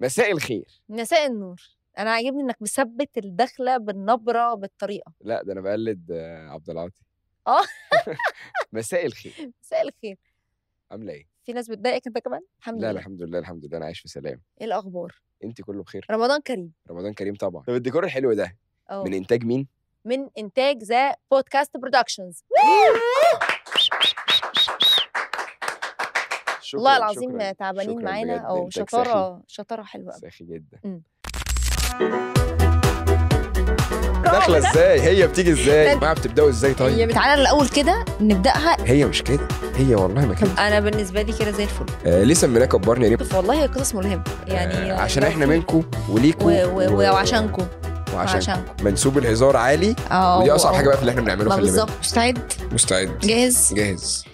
مساء الخير مساء النور انا عاجبني انك مثبت الدخله بالنبره بالطريقه لا ده انا بقلد عبد العاطي اه مساء الخير مساء الخير عامله ايه في ناس بتضايقك انت كمان الحمد لله لا الحمد لله الحمد لله انا عايش في سلام ايه الاخبار انت كله بخير رمضان كريم رمضان كريم طبعا طب الديكور الحلو ده أوه. من انتاج مين من انتاج ذا بودكاست برودكشنز شكرا والله العظيم تعبانين معانا او شطاره شطاره حلوه قوي ساخي جدا إمم. داخله ازاي هي بتيجي ازاي يا جماعه بتبداوا ازاي طيب هي تعالى الاول كده نبداها هي مش كده هي والله ما كده انا بالنسبه لي كده زي الفل آه ليه سميناه كبرني ليه والله هي قصص ملهمه آه، يعني آه عشان احنا منكم وليكم وعشانكم وعشان منسوب الهزار عالي آه، ودي اصعب حاجه بقى في اللي احنا بنعمله خلي بالك مستعد مستعد جاهز جاهز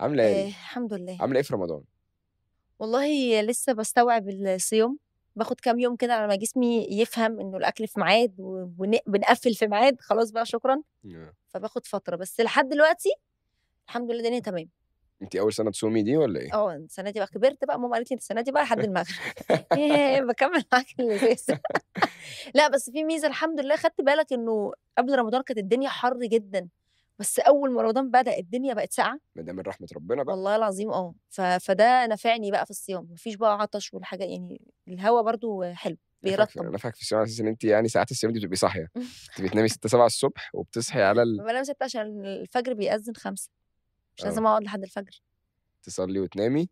عامله ايه؟ آه، الحمد لله عامله ايه في رمضان؟ والله لسه بستوعب الصيام باخد كام يوم كده على ما جسمي يفهم انه الاكل في ميعاد وبنقفل في ميعاد خلاص بقى شكرا فباخد فتره بس لحد دلوقتي الحمد لله الدنيا تمام انت اول سنه تصومي دي ولا ايه؟ اه السنه دي بقى كبرت بقى ماما قالت لي السنه دي بقى لحد المغرب بكمل معاك اللذيذ لا بس في ميزه الحمد لله خدت بالك انه قبل رمضان كانت الدنيا حر جدا بس اول ما رمضان بدا الدنيا بقت ساقعه ده من رحمه ربنا بقى والله العظيم اه فده نفعني بقى في الصيام مفيش بقى عطش والحاجات يعني الهواء برضو حلو بيرطب نفعك في الصيام على اساس ان انت يعني ساعات الصيام دي بتبقي صاحيه انت بتنامي 6 7 الصبح وبتصحي على ال... بنام 6 عشان الفجر بيأذن 5 مش آه. لازم اقعد لحد الفجر تصلي وتنامي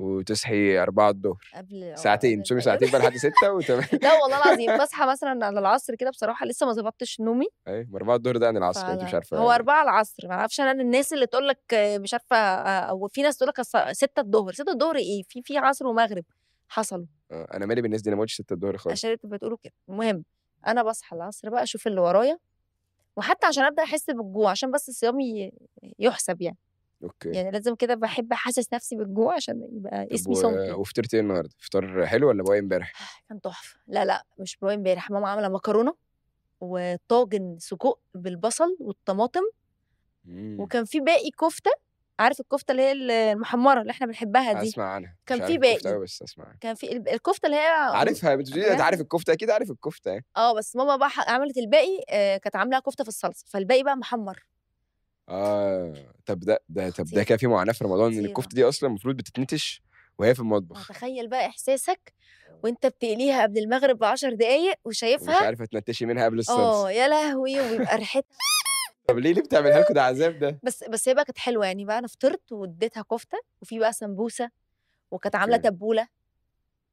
وتصحي 4 الظهر قبل آه، ساعتين تصومي ساعتين بقى لحد 6 وتمام لا والله العظيم بصحى مثلا على العصر كده بصراحه لسه ما ظبطتش نومي ايوه 4 الظهر ده انا العصر انت مش عارفه هو 4 يعني. العصر ما اعرفش انا الناس اللي تقول لك مش عارفه او في ناس تقول لك 6 الظهر 6 الظهر ايه في في عصر ومغرب حصلوا آه، انا مالي بالناس دي انا ما قلتش 6 الظهر خالص عشان انتوا بتقولوا كده المهم انا بصحى العصر بقى اشوف اللي ورايا وحتى عشان ابدا احس بالجوع عشان بس صيامي يحسب يعني اوكي يعني لازم كده بحب احسس نفسي بالجوع عشان يبقى اسمي صمت وفطرت ايه النهارده؟ فطار حلو ولا بواقي امبارح؟ كان تحفه لا لا مش بواقي امبارح ماما عامله مكرونه وطاجن سجق بالبصل والطماطم مم. وكان في باقي كفته عارف الكفته اللي هي المحمره اللي احنا بنحبها دي اسمع عنها كان في باقي بس اسمع كان في الكفته اللي هي عارفها بتقولي انت عارف الكفته اكيد عارف الكفته يعني. اه بس ماما بقى عملت الباقي آه، كانت عامله كفته في الصلصه فالباقي بقى محمر اه طب ده ده طب ده كان في معاناه في رمضان ان الكفته دي اصلا المفروض بتتنتش وهي في المطبخ تخيل بقى احساسك وانت بتقليها قبل المغرب ب 10 دقايق وشايفها مش عارفه تنتشي منها قبل الصلصه اه يا لهوي وبيبقى ريحتها طب ليه اللي بتعملها لكم ده عذاب ده بس بس هي بقى كانت حلوه يعني بقى انا فطرت واديتها كفته وفي بقى سمبوسه وكانت عامله تبوله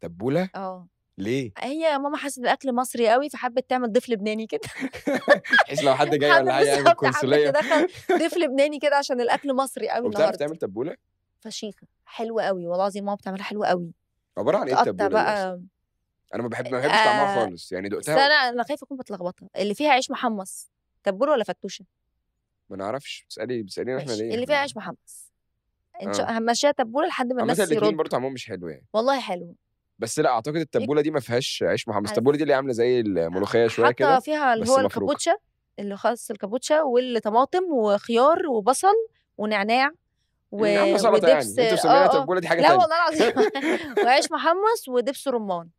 تبوله اه ليه؟ هي ماما حست الاكل مصري قوي فحبت تعمل ضيف لبناني كده بحيث لو حد جاي ولا حاجه يعمل كونسوليه دخل ضيف لبناني كده عشان الاكل مصري قوي النهارده وبتعرف تعمل تبوله؟ فشيخه حلوه قوي والله العظيم ماما بتعملها حلوه قوي عباره عن ايه التبوله بقى انا ما بحب ما بحبش طعمها آه خالص يعني دقتها بس انا انا خايفه اكون بتلخبطها اللي فيها عيش محمص تبوله ولا فتوشه؟ ما نعرفش بتسالي بتسالينا احنا ليه اللي فيها عيش محمص ان شاء الله تبوله لحد ما الناس يردوا برضه طعمهم مش حلو يعني والله حلو بس لا اعتقد التبوله دي ما فيهاش عيش محمص التبوله دي اللي عامله زي الملوخيه شويه كده حاطه فيها اللي هو الكابوتشا اللي خاص الكابوتشا والطماطم وخيار وبصل ونعناع و... إيه، يعني. ودبس يعني. انتوا آه،, آه تبوله دي حاجه لا والله العظيم وعيش محمص ودبس رمان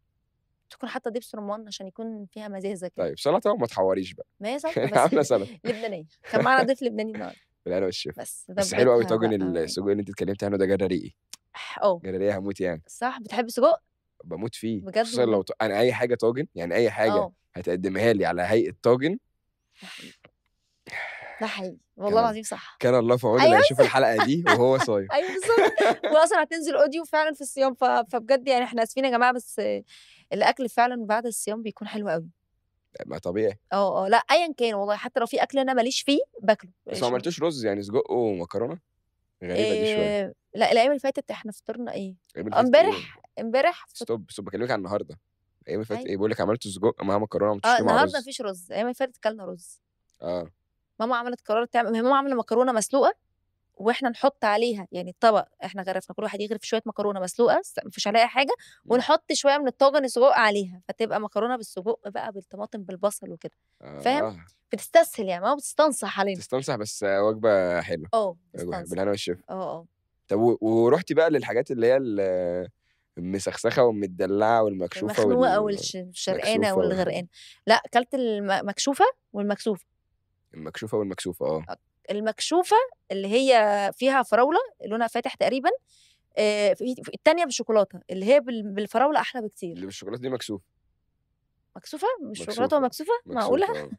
تكون حاطه دبس رمان عشان يكون فيها مزازه كده طيب سلطه وما تحوريش بقى ما هي سلطه بس عامله سلطه لبنانيه كان معانا ضيف لبناني النهارده بالهنا والشفا بس بس حلو قوي طاجن السجق يعني. اللي انت اتكلمت عنه ده جرى ايه؟ اه جرى هموت يعني صح بتحب السجق؟ بموت فيه بجد خصوصا لو ط... انا اي حاجه طاجن يعني اي حاجه أوه. هتقدمها لي على هيئه طاجن ده حقيقي والله العظيم صح كان الله في عونه أيوة يشوف الحلقه دي وهو صايم ايوه بالظبط واصلا هتنزل اوديو فعلا في الصيام ف... فبجد يعني احنا اسفين يا جماعه بس الاكل فعلا بعد الصيام بيكون حلو قوي ما طبيعي اه اه لا ايا كان والله حتى لو في اكل انا ماليش فيه باكله بس ما عملتوش رز يعني سجق ومكرونه غريبه دي شويه لا الايام اللي فاتت احنا فطرنا ايه, آه، إيه؟ امبارح امبارح ستوب ستوب بكلمك عن النهارده الايام اللي فاتت أيوه. ايه بقول لك عملت سجق ماما مكرونه ما اه النهارده مفيش رز الايام اللي فاتت كلنا رز اه ماما عملت قرار تعمل ماما عامله مكرونه مسلوقه واحنا نحط عليها يعني الطبق احنا غرفنا كل واحد يغرف شويه مكرونه مسلوقه مفيش عليها حاجه إمم. ونحط شويه من الطاجن السجق عليها فتبقى مكرونه بالسجق بقى بالطماطم بالبصل وكده آه. فاهم بتستسهل يعني ما بتستنصح علينا بتستنصح بس وجبه حلوه اه بالهنا والشفا اه اه طب ورحتي بقى للحاجات اللي هي المسخسخه والمدلعه والمكشوفه المخنوقه والشرقانه والغرقانه لا اكلت المكشوفه والمكسوفه المكشوفه والمكسوفه اه المكشوفه اللي هي فيها فراوله لونها فاتح تقريبا آه، الثانيه بالشوكولاته اللي هي بالفراوله احلى بكتير اللي بالشوكولاته دي مكسوفه مكسوفه مش شوكولاته مكسوفه معقوله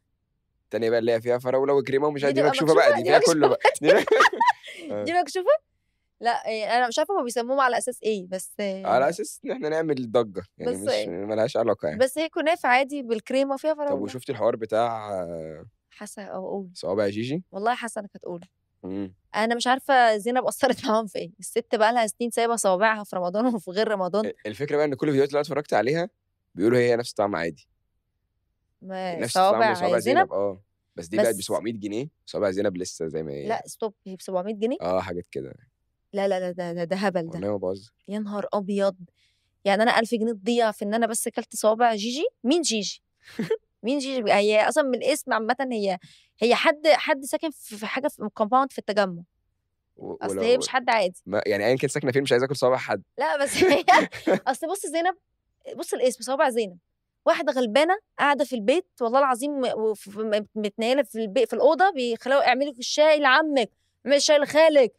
الثانيه آه. بقى اللي هي فيها فراوله وكريمه ومش عارف دي مكشوفه بقى دي فيها كله بقى آه. دي مكشوفه لا انا مش عارفه هما بيسموهم على اساس ايه بس على اساس ان احنا نعمل ضجه يعني مش ملهاش علاقه يعني بس هي كنافه عادي بالكريمه فيها فراوله طب وشفتي الحوار بتاع حاسه اقول صوابع جيجي والله حاسه انك هتقول مم. انا مش عارفه زينب اثرت معاهم في ايه الست بقى لها سنين سايبه صوابعها في رمضان وفي غير رمضان الفكره بقى ان كل الفيديوهات اللي اتفرجت عليها بيقولوا هي نفس الطعم عادي ما نفس الطعم صوابع زينب اه بس دي بقت ب 700 جنيه صوابع زينب لسه زي ما هي لا ستوب هي ب 700 جنيه اه حاجات كده لا لا لا ده ده, هبل ده والله ما بهزر يا نهار ابيض يعني انا 1000 جنيه تضيع في ان انا بس اكلت صوابع جيجي مين جيجي مين جيجي هي اصلا من الاسم عامه هي هي حد حد ساكن في حاجه في كومباوند في التجمع اصل هي مش حد عادي ما يعني ايا كان ساكنه فين مش عايزه اكل صوابع حد لا بس هي اصل بص زينب بص الاسم صوابع زينب واحده غلبانه قاعده في البيت والله العظيم متنيله في البيت في الاوضه بيخلوها اعملي الشاي لعمك اعملي الشاي لخالك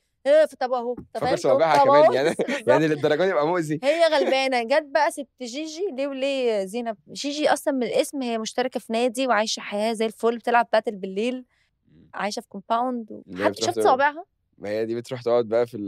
طب اهو فاكر صوابعها كمان يعني يعني للدرجه دي يبقى مؤذي هي غلبانه جت بقى ست جيجي ليه وليه زينب جيجي اصلا من الاسم هي مشتركه في نادي وعايشه حياه زي الفل بتلعب باتل بالليل عايشه في كومباوند حد شفت صوابعها ما هي دي بتروح تقعد بقى في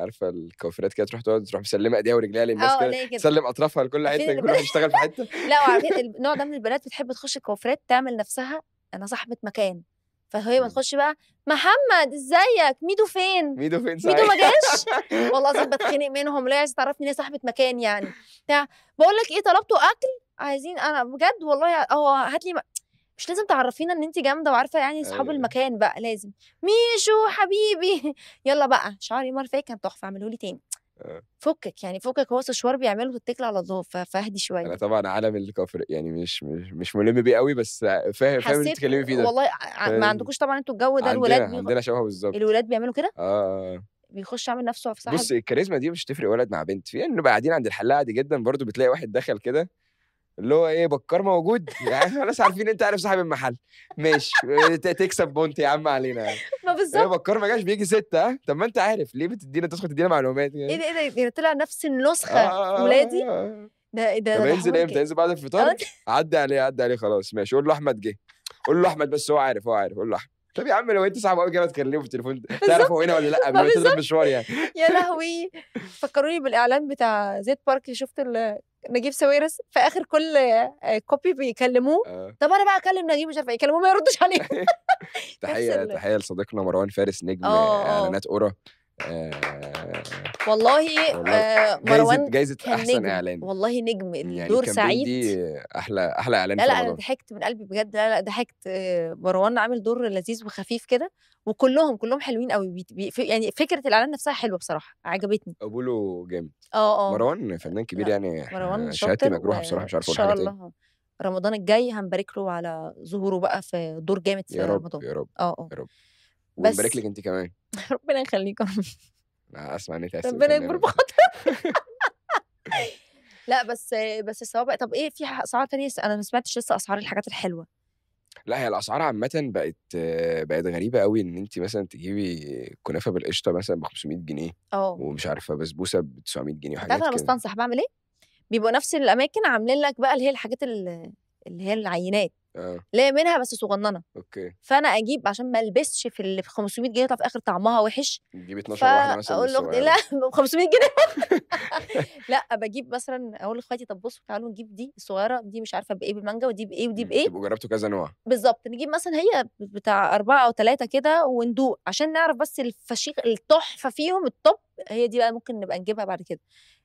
عارفه الكوافيرات كده تروح تقعد تروح مسلمه ايديها ورجليها للناس آه، كده تسلم اطرافها لكل حته كل واحد يشتغل في حته لا وعارفين النوع ده من البنات بتحب تخش الكوافيرات تعمل نفسها انا صاحبه مكان فهي ما تخش بقى محمد ازيك ميدو فين ميدو فين ميدو ما جاش والله العظيم بتخنق منهم لا عايزه تعرفني ان هي صاحبه مكان يعني بتاع بقول لك ايه طلبتوا اكل عايزين انا بجد والله هو هات لي مش لازم تعرفينا ان انت جامده وعارفه يعني اصحاب أيوه. المكان بقى لازم ميشو حبيبي يلا بقى شعري مرفيه كان تحفه اعمله لي تاني فكك يعني فكك هو سشوار بيعمله تتكل على الله فاهدي شويه انا طبعا عالم الكفر يعني مش مش مش ملم بيه قوي بس فاهم فاهم اللي بتتكلمي فيه ده والله ما عندكوش طبعا انتوا الجو ده الولاد عندنا, عندنا شبهه بالظبط الولاد بيعملوا كده؟ اه, آه،, آه. بيخش عامل نفسه في صاحب بص الكاريزما دي مش تفرق ولد مع بنت في انه يعني قاعدين عند الحلاقه عادي جدا برضو بتلاقي واحد دخل كده اللي هو ايه بكار موجود يعني خلاص عارفين انت عارف صاحب المحل ماشي آه، تكسب بونت يا عم علينا يعني ما بالظبط إيه بكار ما جاش بيجي ستة آه، طب ما انت عارف ليه بتدينا تدخل تدينا معلومات يعني. ايه ده ايه ده يعني طلع نفس النسخة آه،, آه ولادي ده ايه ده طب هينزل امتى هينزل بعد الفطار عدي عليه عدي عليه خلاص ماشي قول له احمد جه قول له احمد بس هو عارف هو عارف قول له احمد طب يا عم لو انت صعب قوي كده تكلمه في التليفون تعرف هو هنا ولا لا قبل ما تضرب مشوار يعني يا لهوي فكروني بالاعلان بتاع زيت بارك شفت نجيب ساويرس في اخر كل كوبي آه، بيكلموه آه. طب انا بقى اكلم نجيب مش عارفه إيه، يكلموه ما يردش عليه تحيه تحيه لصديقنا مروان فارس نجم آه، آه. اعلانات اورا آه والله, والله آه مروان جايزة أحسن نجم. إعلان والله نجم يعني الدور يعني سعيد دي أحلى أحلى إعلان لا لا أنا ضحكت من قلبي بجد لا لا ضحكت آه، مروان عامل دور لذيذ وخفيف كده وكلهم كلهم حلوين قوي بي يعني فكرة الإعلان نفسها حلوة بصراحة عجبتني قبوله جامد اه اه مروان فنان كبير يعني مروان شهادتي مجروحة بصراحة مش عارفة أقول حاجة تاني رمضان الجاي هنبارك له على ظهوره بقى في دور جامد في يا رب رمضان يا رب اه اه بس ويبارك لك انت كمان ربنا يخليكم انا اسمع ان انت ربنا يكبر بخاطر لا بس بس الصوابع طب ايه في اسعار تانية انا ما سمعتش لسه اسعار الحاجات الحلوه لا هي الاسعار عامه بقت بقت غريبه قوي ان انت مثلا تجيبي كنافه بالقشطه مثلا ب 500 جنيه اه ومش عارفه بسبوسه ب 900 جنيه وحاجات كده انا بستنصح بعمل ايه؟ بيبقوا نفس الاماكن عاملين لك بقى اللي هي الحاجات اللي هي العينات آه. منها بس صغننه اوكي فانا اجيب عشان ما البسش في ال 500 جنيه في الاخر طعمها وحش تجيب 12 واحده مثلا اقول له لا 500 جنيه لا بجيب مثلا اقول لاخواتي طب بصوا تعالوا نجيب دي الصغيره دي مش عارفه بايه بالمانجا ودي بايه ودي بايه تبقوا جربتوا كذا نوع بالظبط نجيب مثلا هي بتاع اربعه او ثلاثه كده وندوق عشان نعرف بس الفشيخ التحفه فيهم التوب هي دي بقى ممكن نبقى نجيبها بعد كده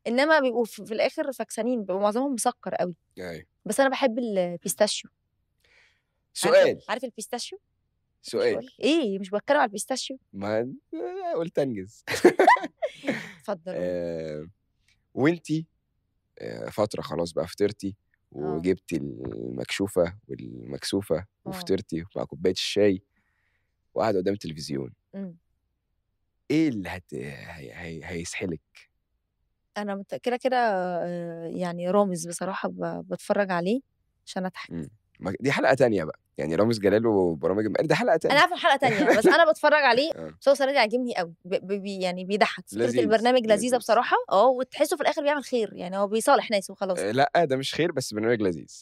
انما بيبقوا في الاخر فكسانين بيبقوا معظمهم مسكر قوي أيوه. بس انا بحب البيستاشيو سؤال عارف البيستاشيو؟ سؤال ايه مش بتكلم على البيستاشيو ما قلت انجز اتفضل آه وانتي آه، فتره خلاص بقى فطرتي آه. وجبتي المكشوفه والمكسوفه آه. وفطرتي مع كوبايه الشاي وقاعده قدام التلفزيون ايه اللي هت... هي... هي... هيسحلك انا كده كده يعني رامز بصراحه ب... بتفرج عليه عشان اضحك دي حلقه تانية بقى يعني رامز جلال وبرامج المقر دي حلقه تانية انا عارفه حلقه تانية بس انا بتفرج عليه آه. بس هو عاجبني قوي بي يعني بيضحك فكره البرنامج لذيذه بصراحه اه وتحسه في الاخر بيعمل خير يعني هو بيصالح ناس وخلاص آه، لا ده مش خير بس برنامج لذيذ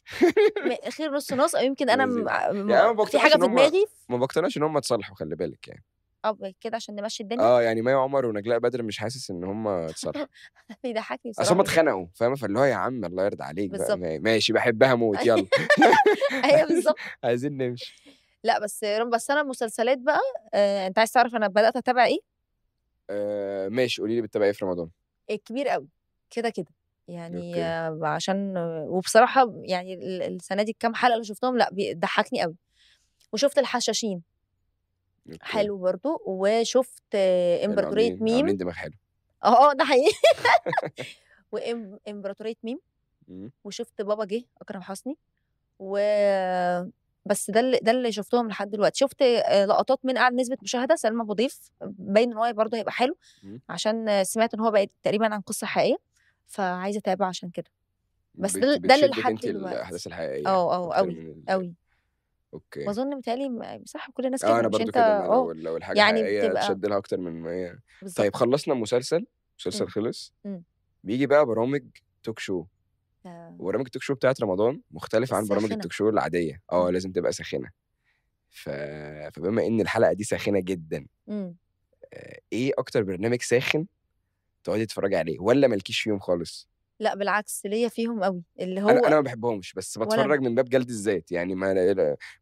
خير نص نص او يمكن انا م... م... يعني في حاجه في دماغي ما بقتنعش ان هم اتصالحوا خلي بالك يعني اب كده عشان نمشي الدنيا اه يعني مي عمر ونجلاء بدر مش حاسس ان هم اتصرفوا بيضحكني بصراحه اصل هم اتخانقوا فاهمه فاللي هو يا عم الله يرضى عليك بقى ماشي بحبها موت يلا ايوه بالظبط عايزين نمشي لا بس بس انا المسلسلات بقى آه، انت عايز تعرف انا بدات اتابع ايه؟ آه، ماشي قولي لي بتتابع ايه في رمضان؟ الكبير آه، قوي كده كده يعني آه، عشان وبصراحه يعني السنه دي الكام حلقه اللي شفتهم لا بيضحكني قوي وشفت الحشاشين حلو برضو وشفت امبراطوريه ميم عاملين دماغ حلو اه اه ده حقيقي وامبراطوريه ميم إمم. وشفت بابا جه اكرم حسني و بس ده اللي ده اللي شفتهم لحد دلوقتي شفت آه، لقطات من اعلى نسبه مشاهده سلمى بضيف باين ان هو برضه هيبقى حلو إمم. عشان سمعت ان هو بقى تقريبا عن قصه حقيقيه فعايزه اتابع عشان كده بس ده اللي لحد دلوقتي الاحداث الحقيقيه اه اه قوي قوي أوكي. واظن متهيألي صح كل الناس آه، كده اه انا مش انت كده انا اه يعني حقيقيه بتبقى تشد لها اكتر من ما هي طيب خلصنا مسلسل مسلسل مم. خلص مم. بيجي بقى برامج توك شو آه، وبرامج التوك شو بتاعت رمضان مختلفه عن برامج التوك شو العاديه اه امم. لازم تبقى ساخنه ف... فبما ان الحلقه دي ساخنه جدا مم. آه، ايه اكتر برنامج ساخن تقعدي تتفرجي عليه ولا مالكيش فيهم خالص لا بالعكس ليا فيهم قوي اللي هو انا, أنا ما بحبهمش بس بتفرج من باب جلد الذات يعني ما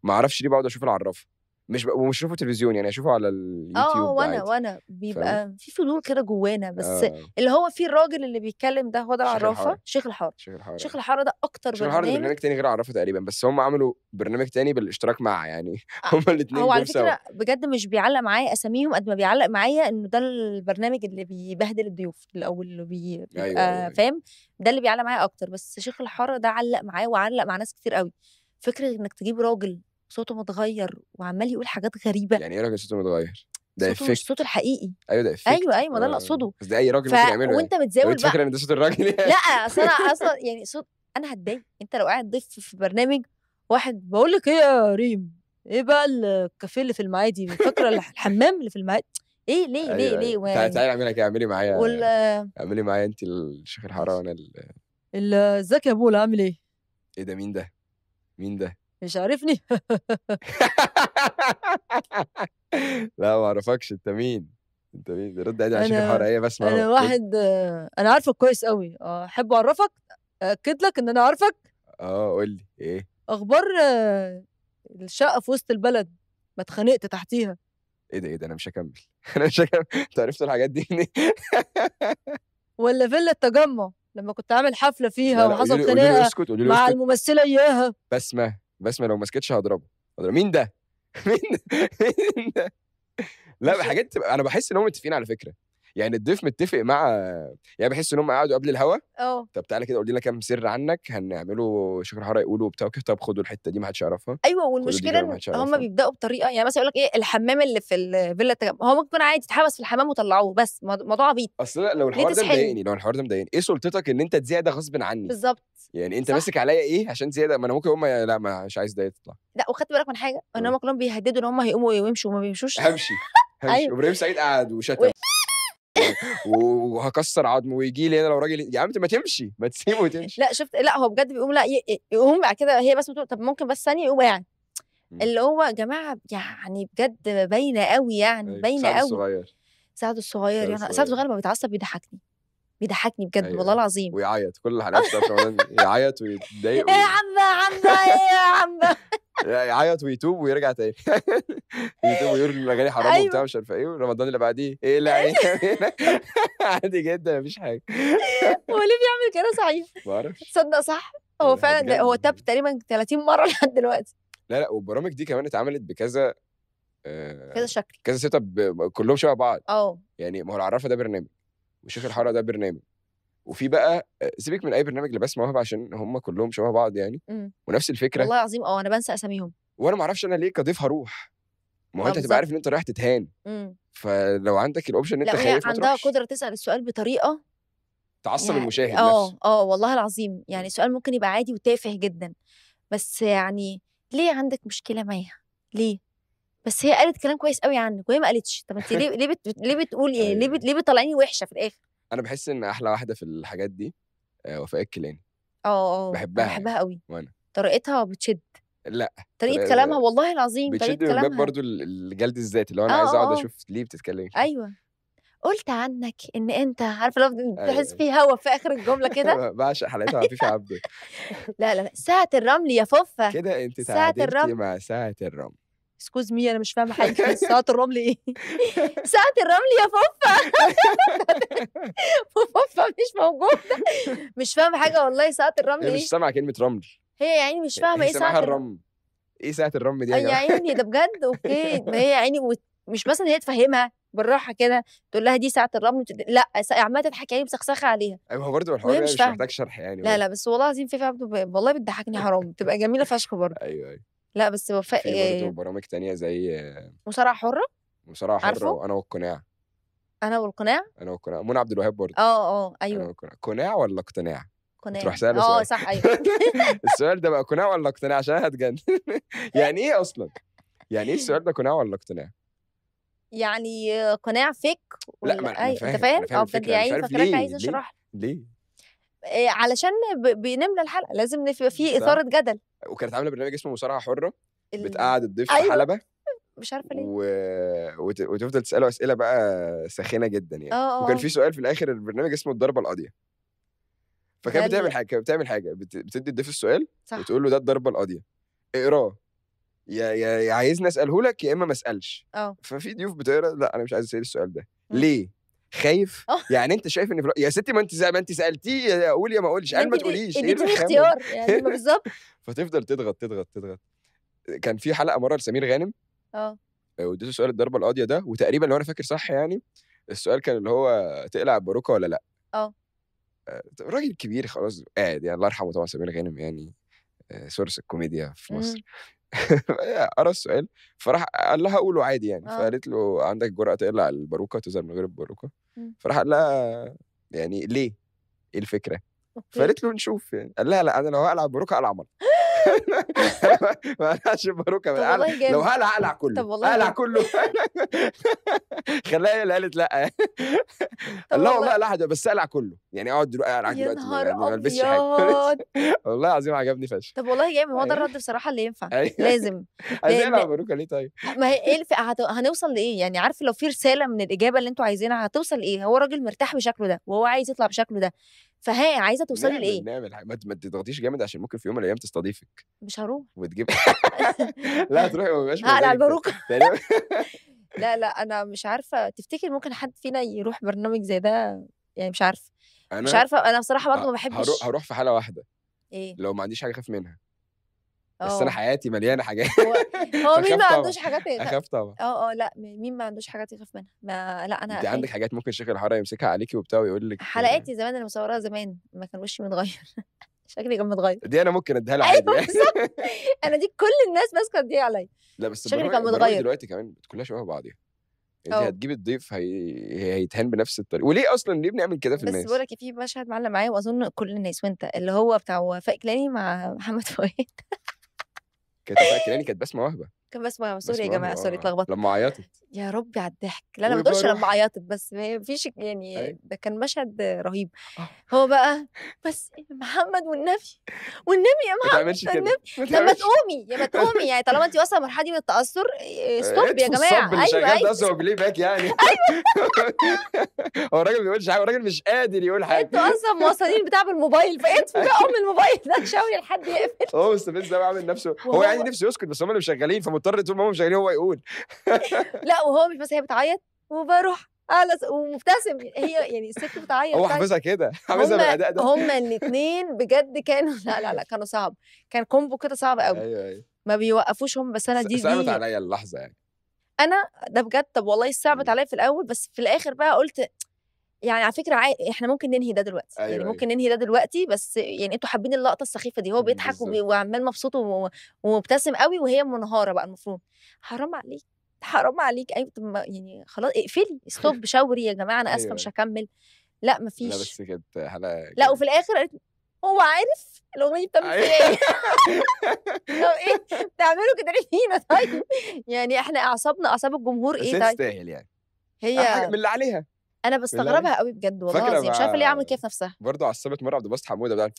ما اعرفش ليه بقعد اشوف العرافه مش ب... ومش اشوفه تلفزيون يعني اشوفه على اليوتيوب اه وانا عادي. وانا بيبقى ف... في فضول كده جوانا بس آه. اللي هو في الراجل اللي بيتكلم ده هو ده العرافه شيخ الحاره شيخ الحاره شيخ الحاره ده اكتر شيخ الحاره برنامج تاني غير عرافه تقريبا بس هم عملوا برنامج تاني بالاشتراك مع يعني آه. هم الاثنين هو على فكره بجد مش بيعلق معايا اساميهم قد ما بيعلق معايا انه ده البرنامج اللي بيبهدل الضيوف او اللي بي... أيوه،, أيوة, أيوة. فاهم ده اللي بيعلق معايا اكتر بس شيخ الحاره ده علق معايا وعلق مع ناس كتير قوي فكره انك تجيب راجل صوته متغير وعمال يقول حاجات غريبة يعني ايه راجل صوته متغير؟ ده صوته مش صوته الحقيقي ايوه ده افكت ايوه ايوه ما ده اللي آه. اقصده بس ده اي راجل ف... ممكن يعمله يعني. وانت متزاول بقى فاكر ان ده صوت الراجل يعني. لا اصل انا اصلا يعني صوت انا هتضايق انت لو قاعد ضيف في برنامج واحد بقول لك ايه يا ريم ايه بقى الكافيه اللي في المعادي فاكره الحمام اللي في المعادي ايه ليه أيوة ليه ليه أيوة. تعالي اعملي إيه؟ اعملي معايا وال... اعملي معايا انت الشيخ الحاره وانا ازيك يا بولا عامل ايه؟ ايه ده مين ده؟ مين ده؟ مش عارفني لا ما اعرفكش انت مين انت مين رد عادي عشان ايه بس انا واحد انا عارفك كويس قوي اه، احب اعرفك اكد لك ان انا عارفك اه قول لي ايه اخبار الشقه في وسط البلد ما اتخانقت تحتيها ايه ده ايه ده انا مش هكمل انا مش هكمل انت عرفت الحاجات دي ولا فيلا التجمع لما كنت عامل حفله فيها وحصل خناقه مع الممثله اياها بسمه بسمه لو ما سكتش هضربه هضربه مين ده؟ مين ده؟ مين ده؟ لا حاجات انا بحس ان هم متفقين على فكره يعني الضيف متفق مع يعني بحس ان هم قعدوا قبل الهوا اه طب تعالى كده قول لنا كام سر عنك هنعمله شكر حاره يقولوا وبتاع وكده طب خدوا الحته دي ما حدش يعرفها ايوه والمشكله ان هم بيبداوا بطريقه يعني مثلا يقول لك ايه الحمام اللي في الفيلا هو ممكن يكون عادي اتحبس في الحمام وطلعوه بس موضوع عبيط اصل لا لو الحوار ده مضايقني لو الحوار ده مضايقني ايه سلطتك ان انت تزيع ده غصب عني بالظبط يعني انت ماسك عليا ايه عشان زياده ما انا ممكن هم لا مش عايز ده يطلع لا وخدت بالك من حاجه ان هم كلهم بيهددوا ان هم هيقوموا ويمشوا وما بيمشوش همشي أيوة. همشي وابراهيم سعيد قعد وشتم وهكسر عظمه ويجي لي هنا لو راجل يا عم ما تمشي ما تسيبه وتمشي لا شفت لا هو بجد بيقوم لا يقوم بعد كده هي بس بتقول طب ممكن بس ثانيه يقوم يعني اللي هو يا جماعه يعني بجد باينه قوي يعني أيوة، باينه قوي سعد الصغير سعد الصغير يعني سعد الصغير لما بيتعصب بيضحكني بيضحكني بجد أيوة. والله العظيم ويعيط كل الحلقات بتاعت رمضان يعيط ويتضايق إيه يا عم ايه يا عم يعيط ويتوب ويرجع تاني يتوب ويقول الاغاني حرام أيوة. وبتاع مش عارف ايه ورمضان اللي بعديه ايه لا ايه عادي جدا مفيش حاجه هو ليه بيعمل كده صحيح؟ ما اعرفش تصدق صح؟ هو فعلا هو تاب تقريبا 30 مره لحد دلوقتي لا لا والبرامج دي كمان اتعملت بكذا آه كذا شكل كذا سيت اب كلهم شبه بعض اه يعني ما هو العرافه ده برنامج والشيخ الحاره ده برنامج وفي بقى آه، سيبك من اي برنامج لبس مواهب عشان هم كلهم شبه بعض يعني مم. ونفس الفكره والله العظيم اه انا بنسى اساميهم وانا ما اعرفش انا ليه كضيف هروح ما هو آه، انت هتبقى عارف ان انت رايح تتهان امم. فلو عندك الاوبشن ان انت خايف ما عندها قدره تسال السؤال بطريقه تعصب يعني المشاهد اه اه والله العظيم يعني سؤال ممكن يبقى عادي وتافه جدا بس يعني ليه عندك مشكله معاها ليه بس هي قالت كلام كويس قوي عنك وهي ما قالتش طب انت ليه ليه بت... ليه بتقول ايه ليه أيوه. بت... ليه بتطلعيني وحشه في الاخر انا بحس ان احلى واحده في الحاجات دي آه، وفاء الكيلاني اه اه بحبها يعني، بحبها قوي وانا طريقتها بتشد لا طريقه كلامها والله العظيم طريقه كلامها بتشد برضو الجلد الذاتي اللي هو انا آه، عايز اقعد آه. اشوف ليه بتتكلمي ايوه قلت عنك ان انت عارفه لو أيوه، تحس أيوه. في هوا في اخر الجمله كده بعشق حلقتها عفيفه عبده لا لا ساعه الرمل يا فوفه كده انت تعادلتي مع ساعه الرمل اكسكوز مي انا مش فاهمه حاجه ساعه الرمل ايه ساعه الرمل يا فوفا فوفا مش موجوده مش فاهمه حاجه والله ساعه الرمل ايه مش سامعه كلمه رمل هي يا عيني مش إيه، فاهمه ايه ساعه الرمل ايه ساعه الرمل دي يا عيني ده بجد اوكي ما هي يا عيني مش مثلا هي تفهمها بالراحه كده تقول لها دي ساعه الرمل لا عماله تضحك يعني مسخسخه عليها ايوه هو برضه الحوار مش, مش محتاج شرح يعني لا لا بس والله العظيم في فعلا والله بتضحكني حرام تبقى جميله فشخ برضه ايوه ايوه لا بس وفاء في برضه يعني برامج تانية زي مصارعة حرة مصارعة حرة وأنا والقناع أنا والقناع أنا والقناع منى عبد الوهاب برضه أه أه أيوه أنا قناع ولا اقتناع؟ قناع تروح سأله أه صح أيوه السؤال ده بقى قناع ولا اقتناع عشان أنا هتجنن يعني إيه أصلا؟ يعني إيه السؤال ده قناع ولا اقتناع؟ يعني قناع فيك ولا لا ما فاهم أنت فاهم؟ أه بجد يعني إيه؟ عايز أشرح ليه؟ آه، علشان بنملى الحلقه لازم يبقى في اثاره جدل وكانت عامله برنامج اسمه مصارعه حره بتقعد الضيف أيوة. في حلبه مش عارفه ليه و... وت... وتفضل تساله اسئله بقى ساخنه جدا يعني أوه. آه، وكان آه. في سؤال في الاخر البرنامج اسمه الضربه القاضيه فكانت بتعمل حاجه كانت بتعمل حاجه بت... بتدي الضيف السؤال صح. وتقول له ده الضربه القاضيه اقراه يا يا عايزني اساله لك يا اما ما اسالش آه. ففي ضيوف بتقرا لا انا مش عايز اسال السؤال ده م. ليه خايف آه. يعني انت شايف ان يا ستي ما انت زي ما انت سالتيه اقول يا ما اقولش قال ما تقوليش ايه اختيار يعني بالظبط فتفضل تضغط تضغط تضغط كان في حلقه مره لسمير غانم آه. اه واديته سؤال الضربه القاضيه ده وتقريبا لو انا فاكر صح يعني السؤال كان اللي هو تقلع الباروكه ولا لا اه, آه، راجل كبير خلاص قاعد يعني الله يرحمه طبعا سمير غانم يعني سورس الكوميديا في إمم. مصر قرا السؤال فراح قال لها قوله عادي يعني آه. فقالت له عندك جرأة تقلع الباروكة تظهر من غير الباروكة فراح قال لها يعني ليه؟ ايه الفكره؟ فقالت له نشوف يعني قال لها لا انا لو هقلع الباروكة هقلع مره ما لهاش من طب لو هقلع هقلع كله طب والله هقلع كله خلاها هي اللي قالت لا لا والله لا حاجه بس اقلع كله يعني اقعد دلوقتي اقلع دلوقتي يا نهار يعني حاجه والله العظيم عجبني فشخ طب والله جامد هو ده أيوه. الرد بصراحه اللي ينفع أيوه. لازم عايز اقلع باروكه ليه طيب ما هي ايه هنوصل لايه يعني عارف لو في رساله من الاجابه اللي انتوا عايزينها هتوصل ايه هو راجل مرتاح بشكله ده وهو عايز يطلع بشكله ده فهي عايزه توصلي لايه؟ نعمل ما تضغطيش جامد عشان ممكن في يوم من الايام تستضيفك مش هروح وتجيب لا تروحي ما بيبقاش هقلع الباروكة لا لا انا مش عارفه تفتكر ممكن حد فينا يروح برنامج زي ده يعني مش عارفه أنا مش عارفه انا بصراحه برضه ما بحبش هروح هروح في حاله واحده ايه لو ما عنديش حاجه اخاف منها أوه. بس انا آه. حياتي مليانه حاجات هو, هو مين ما عندوش حاجات اخاف طبعا اه اه لا مين ما عندوش حاجات يخاف منها ما لا انا انت عندك إيه؟ حاجات ممكن شيخ الحاره يمسكها عليكي وبتاع ويقول لك حلقاتي زمان المصوره مصورها زمان ما كان وشي متغير شكلي كان متغير دي انا ممكن اديها لها ايوه يعني. بالظبط انا دي كل الناس ماسكه دي عليا لا بس شكلي كان متغير دلوقتي كمان كلها شبه بعضيها يعني انت هتجيب الضيف هي... هيتهان بنفس الطريقه وليه اصلا ليه بنعمل كده في الناس بس بقول لك في مشهد معلق معايا واظن كل الناس وانت اللي هو بتاع وفاء كلاني مع محمد فؤاد كانت وفاء كلاني كانت بسمه وهبه كان بسمع سوري يا جماعه سوري آه، اتلخبطت لما عيطت يا ربي على الضحك لا انا ما بقولش لما عيطت بس ما فيش يعني ده كان مشهد رهيب آه. هو بقى بس محمد والنبي والنبي يا محمد والنبي لما تقومي يا ما تقومي يعني طالما انت واصله المرحله دي من التاثر ستوب آه، يا جماعه ايوه شغال ايوه تاثر بلاي باك يعني أيوة. هو الراجل ما بيقولش حاجه الراجل مش قادر يقول حاجه انتوا اصلا موصلين بتاع بالموبايل فانتوا بقى من الموبايل ده شاوري لحد يقفل هو مستفز ده عامل نفسه هو يعني نفسه يسكت بس هم اللي مشغلين مضطر تقول ماما مش هو يقول لا وهو مش بس هي بتعيط وبروح على ومبتسم هي يعني الست بتعيط هو حافظها كده حافظها بالاداء ده هما الاثنين بجد كانوا لا لا لا كانوا صعب كان كومبو كده صعب قوي ايوه ايوه ما بيوقفوش هم بس انا دي صعبت عليا اللحظه يعني انا ده بجد طب والله صعبت عليا في الاول بس في الاخر بقى قلت يعني على فكره عاي... احنا ممكن ننهي ده دلوقتي يعني أيوة يعني ممكن أيوة. ننهي ده دلوقتي بس يعني انتوا حابين اللقطه السخيفه دي هو إمم، بيضحك وبي... وعمال مبسوط و... ومبتسم قوي وهي منهاره بقى المفروض حرام عليك حرام عليك ايوه يعني خلاص اقفلي ستوب شاوري يا جماعه انا اسفه أيوة. مش أيوه. هكمل لا مفيش لا بس كانت حلقه لا وفي الاخر قالت هو عارف الاغنيه بتعمل فيها ايه طب ايه بتعملوا كده ليه فينا طيب يعني احنا اعصابنا اعصاب الجمهور ايه طيب تستاهل يعني هي من اللي عليها انا بستغربها قوي بجد والله العظيم مش عارفه ليه عامل كده في نفسها برضه عصبت مره عبد الباسط حموده بقى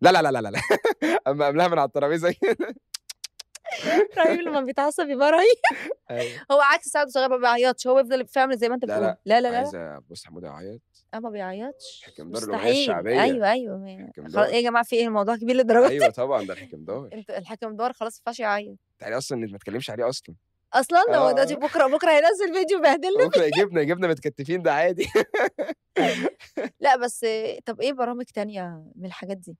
لا لا لا لا لا اما قبلها من على الترابيزه رهيب لما بيتعصب يبقى رهيب أيوه. هو عكس سعد صغير ما بيعيطش هو بيفضل فعلا زي ما انت بتقول لا لا لا, لا, عايزه بص حموده يعيط اه ما بيعيطش حكم دار الاغنيه الشعبيه ايوه ايوه يعني خلاص ايه يا جماعه في ايه الموضوع كبير للدرجه ايوه طبعا ده الحكم دار الحكم دار خلاص ما ينفعش يعيط تعالي اصلا ما تكلمش عليه اصلا اصلا آه. هو دلوقتي بكره بكره هينزل فيديو بهدلنا بكره جبنا جبنا متكتفين ده عادي لا بس طب ايه برامج تانية من الحاجات دي؟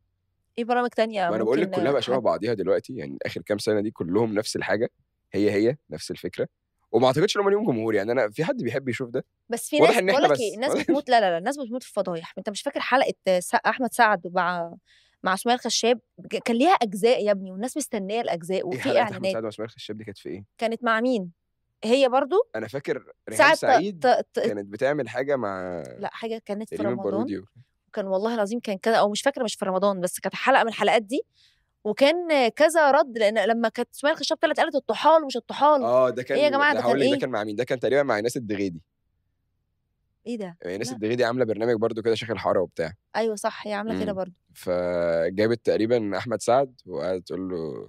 ايه برامج تانية؟ ما انا بقول لك كلها بقى شبه بعضيها دلوقتي يعني اخر كام سنه دي كلهم نفس الحاجه هي هي نفس الفكره وما اعتقدش ان هم ليهم جمهور يعني انا في حد بيحب يشوف ده بس في ناس بقول لك الناس بتموت لا لا لا الناس بتموت في الفضايح انت مش فاكر حلقه احمد سعد مع مع شمال خشاب كان ليها اجزاء يا ابني والناس مستنيه الاجزاء وفي إيه اعلانات مع شمال خشاب دي كانت في ايه كانت مع مين هي برضو انا فاكر ريهام سعيد ت... ت... كانت بتعمل حاجه مع لا حاجه كانت في رمضان كان والله العظيم كان كذا او مش فاكره مش في رمضان بس كانت حلقه من الحلقات دي وكان كذا رد لان لما كانت سمير خشاب طلعت قالت الطحال مش الطحال اه ده كان ايه يا جماعه ده, ده كان ايه ده كان مع مين ده كان تقريبا مع ناس الدغيدي ايه ده؟ يعني ناس لا. الدغيدي عامله برنامج برضو كده شيخ الحاره وبتاع ايوه صح هي عامله كده امم، برضو فجابت تقريبا احمد سعد وقعدت تقول له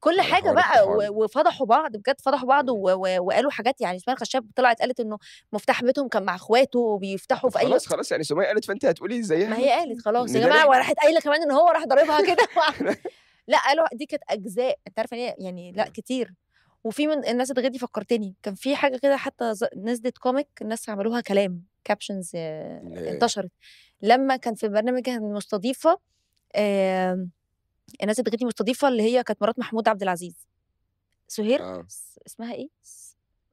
كل حاجه بقى وفضحوا بعض بجد فضحوا بعض امم. وقالوا حاجات يعني سمير خشاب طلعت قالت انه مفتاح بيتهم كان مع اخواته وبيفتحوا في اي خلاص خلاص يعني سميه قالت فانت هتقولي زيها ما يعني؟ هي قالت خلاص يا جماعه وراحت قايله كمان ان هو راح ضاربها كده لا قالوا دي كانت اجزاء انت عارفه يعني لا كتير وفي من الناس اتغدي فكرتني كان في حاجه كده حتى نزلت كوميك الناس عملوها كلام كابشنز آه، انتشرت لما كان في برنامج كان مستضيفه آه الناس اتغدي مستضيفه اللي هي كانت مرات محمود عبد العزيز سهير آه. اسمها ايه؟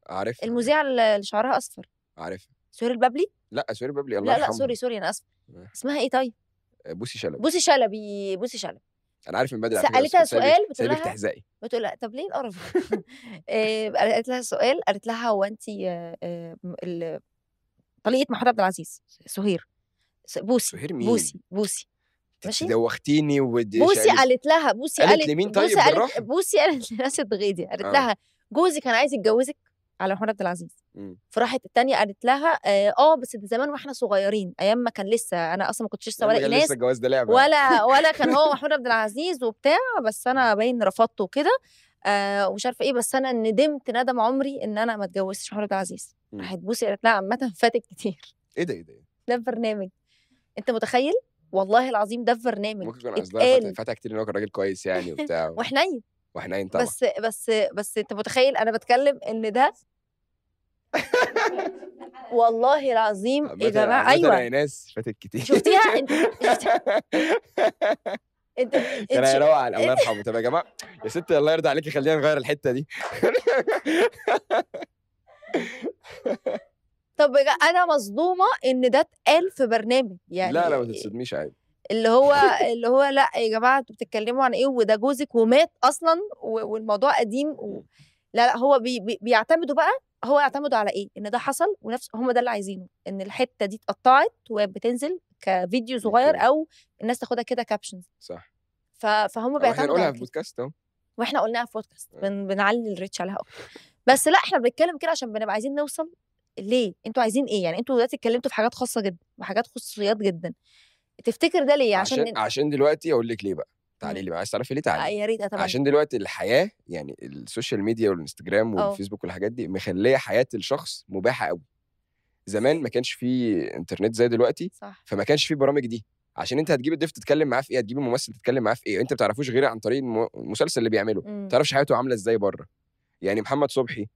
عارف المذيعه اللي شعرها اصفر عارف سهير الببلي؟ لا سهير الببلي الله لا لا سوري سوري انا اسفه آه. اسمها ايه طيب؟ آه، بوسي شلبي بوسي شلبي بوسي شلبي انا عارف من بدري سالتها سؤال بتقول لها تحزقي بتقول لها طب ليه القرف آه، قالت لها سؤال قالت لها هو انت آه، آه، طليقه محمود عبد العزيز سهير بوسي سهير مين؟ بوسي بوسي ماشي دوختيني ودي بوسي قالت لها بوسي قالت, لمين طيب بوسي قالت بوسي قالت لناس الدغيدي قالت لها جوزي كان عايز يتجوزك على محمود عبد العزيز امم. فراحت التانية قالت لها آه،, اه بس ده زمان واحنا صغيرين ايام ما كان لسه انا اصلا ما كنتش لسه ولا ايناس الجواز ده لعبه ولا ولا كان هو محمود عبد العزيز وبتاع بس انا باين رفضته وكده آه ومش عارفه ايه بس انا ندمت ندم عمري ان انا ما اتجوزتش محمود عبد العزيز امم. راحت بوسي قالت لها عامه فاتك كتير إيه, ايه ده ايه ده ده برنامج انت متخيل والله العظيم ده في برنامج ممكن يكون فاتك كتير ان هو كان راجل كويس يعني وبتاع وحنين وحنين طبعا بس بس بس انت متخيل انا بتكلم ان ده والله العظيم يا جماعه ايوه يا ناس فاتت كتير شفتيها انت انت كان هيروق الله يرحمه طب يا جماعه يا ستي الله يرضى عليكي خلينا نغير الحته دي طب انا مصدومه ان ده اتقال في برنامج يعني لا لا ما تتصدميش عادي اللي هو اللي هو لا يا جماعه انتوا بتتكلموا عن ايه وده جوزك ومات اصلا والموضوع قديم و... لا لا هو بي بيعتمدوا بقى هو اعتمدوا على ايه ان ده حصل ونفس هم ده اللي عايزينه ان الحته دي اتقطعت وبتنزل كفيديو صغير او الناس تاخدها كده كابشنز صح ف... فهم بيعتمدوا احنا نقولها في بودكاست اهو واحنا قلناها في بودكاست آه. بن... بنعلي الريتش عليها اكتر بس لا احنا بنتكلم كده عشان بنبقى عايزين نوصل ليه انتوا عايزين ايه يعني انتوا دلوقتي اتكلمتوا في حاجات خاصه جدا وحاجات خصوصيات جدا تفتكر ده ليه عشان عشان, إن... عشان دلوقتي اقول لك ليه بقى تعالي لي بقى عايز تعرفي ليه تعالي آه، يا ريت اتابع عشان دلوقتي الحياه يعني السوشيال ميديا والانستجرام آه. والفيسبوك والحاجات دي مخليه حياه الشخص مباحه قوي زمان ما كانش فيه انترنت زي دلوقتي صح. فما كانش فيه برامج دي عشان انت هتجيب الضيف تتكلم معاه في ايه هتجيب الممثل تتكلم معاه في ايه انت ما بتعرفوش غير عن طريق المسلسل اللي بيعمله ما تعرفش حياته عامله ازاي بره يعني محمد صبحي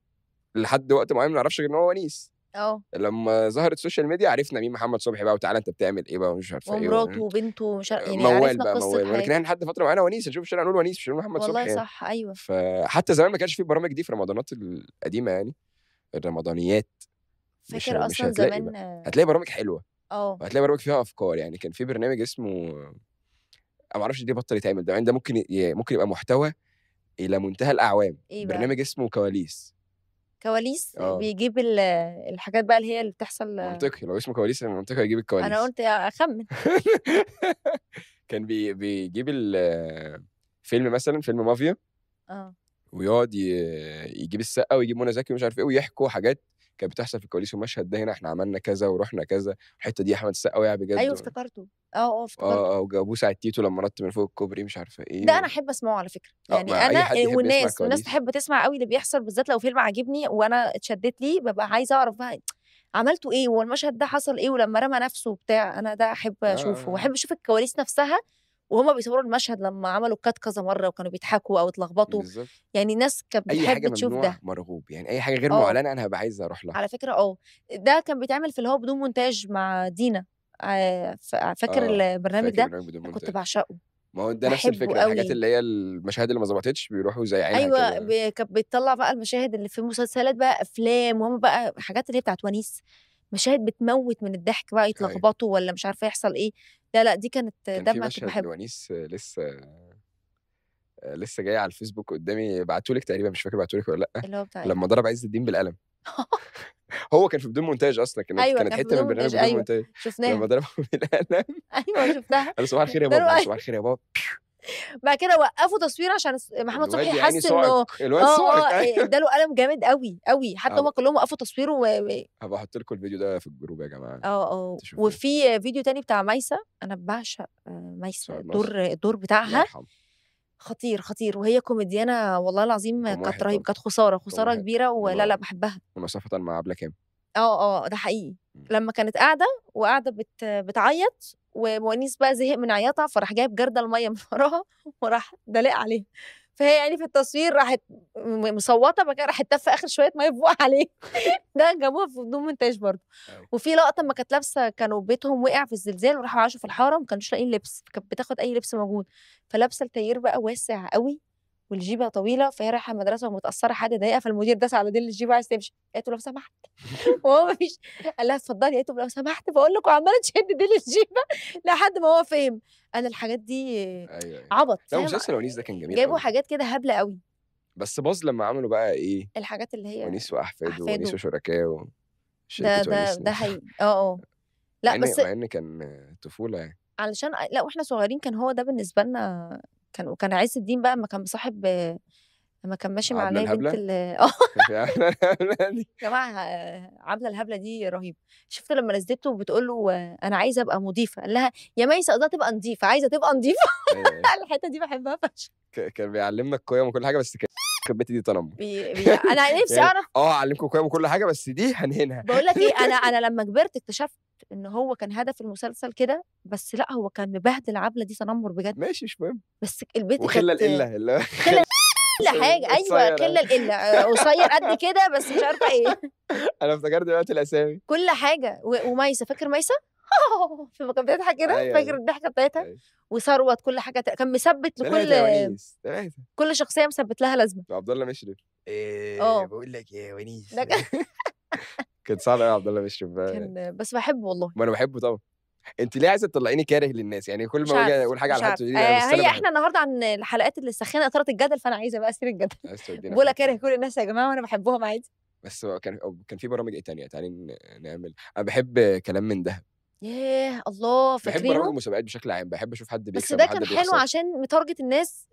لحد وقت معين ما نعرفش غير ان هو ونيس اه لما ظهرت السوشيال ميديا عرفنا مين محمد صبحي بقى وتعالى انت بتعمل ايه بقى ومش عارف ايه ومراته وبنته ومش عارف يعني موال بقى موال ولكن احنا لحد فتره معانا ونيس نشوف الشارع نقول ونيس مش نقول محمد والله صبحي والله يعني. صح يعني. ايوه فحتى زمان ما كانش في برامج دي في رمضانات القديمه يعني الرمضانيات فاكر اصلا هتلاقي زمان بقى. هتلاقي برامج حلوه اه هتلاقي برامج فيها افكار يعني كان في برنامج اسمه ما اعرفش دي بطل يتعمل ده يعني ده ممكن ممكن يبقى محتوى الى منتهى الاعوام إيه برنامج اسمه كواليس كواليس أوه. بيجيب الحاجات بقى اللي هي اللي بتحصل منطقي لو اسمه كواليس المنطقي هيجيب الكواليس انا قلت اخمن كان بي بيجيب الفيلم مثلا فيلم مافيا اه ويقعد يجيب السقه ويجيب منى زكي ومش عارف ايه ويحكوا حاجات كانت بتحصل في الكواليس ومشهد ده هنا احنا عملنا كذا ورحنا كذا الحته دي احمد السقا وقع بجد ايوه افتكرته اه اه افتكرته اه اه وجابوه ساعه تيتو لما نط من فوق الكوبري مش عارفه ايه ده انا احب اسمعه على فكره آه، يعني انا والناس والناس تحب تسمع قوي اللي بيحصل بالذات لو فيلم عاجبني وانا اتشدت ليه ببقى عايزه اعرف بقى عملته ايه والمشهد ده حصل ايه ولما رمى نفسه بتاع انا ده احب آه، اشوفه آه، واحب اشوف الكواليس نفسها وهما بيصوروا المشهد لما عملوا كات كذا مره وكانوا بيضحكوا او اتلخبطوا يعني ناس كانت بتحب تشوف ده مرغوب يعني اي حاجه غير أوه. معلنه انا هبقى عايزه اروح لها على فكره اه ده كان بيتعمل في اللي هو بدون مونتاج مع دينا آه، فاكر آه. البرنامج ده كنت بعشقه ما هو ده نفس الفكره قوي. الحاجات اللي هي المشاهد اللي ما ظبطتش بيروحوا زي عينها ايوه بي... كانت بتطلع بقى المشاهد اللي في مسلسلات بقى افلام وهم بقى حاجات اللي هي بتاعت ونيس مشاهد بتموت من الضحك بقى أيوة. يتلخبطوا ولا مش عارفه يحصل ايه لا لا دي كانت كان دمعة كنت بحبه ونيس لسه آه، لسه جاي على الفيسبوك قدامي بعتولك تقريبا مش فاكر بعتولك ولا لا إيه؟ لما ضرب عز الدين بالقلم هو كان في بدون مونتاج اصلا كانت أيوة كانت حته من برنامج بدون أيوة، مونتاج شفناها لما ضربه بالقلم ايوه شفتها صباح الخير يا بابا صباح الخير يا بابا بعد كده وقفوا تصوير عشان محمد صبحي حس انه اه, آه، إيه، اداله قلم جامد قوي قوي حتى هم كلهم وقفوا تصويره و... هبقى احط لكم الفيديو ده في الجروب يا جماعه اه اه وفي فيديو تاني بتاع ميسه انا بعشق آه، ميسه الدور الدور بتاعها خطير خطير وهي كوميديانه والله العظيم كانت رهيبه كانت خساره خساره كبيره ولا لا بحبها ومسافه مع عبله كام اه اه ده حقيقي إمم. لما كانت قاعده وقاعده بت... بتعيط ومونيس بقى زهق من عياطها فراح جايب جرده الميه من وراها وراح دلق عليها فهي يعني في التصوير راحت مصوته بقى راحت تف اخر شويه ميه فوق عليه ده جابوها في بدون مونتاج برضه أيوه. وفي لقطه ما كانت لابسه كانوا بيتهم وقع في الزلزال وراحوا عاشوا في الحاره وما كانوش لاقيين لبس كانت بتاخد اي لبس موجود فلابسه التيير بقى واسع قوي والجيبه طويله فهي رايحه المدرسه ومتاثره حد ضايقه فالمدير داس على ديل الجيبه عايز تمشي قالت له لو سمحت وهو فيش قال لها اتفضلي قالت له لو سمحت بقول لك وعماله تشد ديل الجيبه لحد ما هو فهم انا الحاجات دي أيوة، أيوة. عبط لا مسلسل ونيس ده كان جميل جابوا حاجات كده هبله قوي بس باظ لما عملوا بقى ايه الحاجات اللي هي ونيس واحفاده ونيس وشركائه ده ده ده حقيقي اه اه لا بس مع ان كان طفوله يعني علشان لا واحنا صغيرين كان هو ده بالنسبه لنا كان وكان عز الدين بقى ما كان مصاحب لما كان ماشي مع عبلة بنت ال اه جماعه عبله الهبله دي رهيبه شفت لما نزلته وبتقول له انا عايزه ابقى مضيفه قال لها يا ميسه قصدها تبقى نضيفه عايزه تبقى نضيفه الحته دي بحبها فشخ كان بيعلمنا القيم وكل حاجه بس كان البت دي تنمر بي... بي... انا نفسي يعني اعرف اه اعلمكم القيم وكل حاجه بس دي هنهنها بقول لك ايه انا انا لما كبرت اكتشفت ان هو كان هدف المسلسل كده بس لا هو كان مبهدل عبله دي تنمر بجد ماشي مش مهم بس البيت الا القلة كل حاجه ايوه كل القله آه، قصير قد كده بس مش عارفه ايه انا افتكرت دلوقتي الاسامي كل حاجه وميسه فاكر ميسه؟ فما كانت بتضحك كده أيوة، فاكر أيوة. الضحكه بتاعتها أيوة. وثروت كل حاجه كان مثبت لكل كل شخصيه مثبت لها لازمه عبد الله مشرف آه. ايه بقول لك ايه ونيس كان صعب قوي عبد الله بيشرب كان بس بحبه والله ما انا بحبه طبعا انت ليه عايزه تطلعيني كاره للناس يعني كل ما اقول حاجه على حد تقولي آه هي احنا النهارده عن الحلقات اللي سخنه اثارت الجدل فانا عايزه بقى اثير الجدل بقول كاره كل الناس يا جماعه وانا بحبهم عادي بس كان كان في برامج ايه تانية تعالي نعمل انا بحب كلام من دهب ياه الله بحب فاكرينه اروح المسابقات بشكل عام بحب اشوف حد بس ده كان حلو عشان متارجت الناس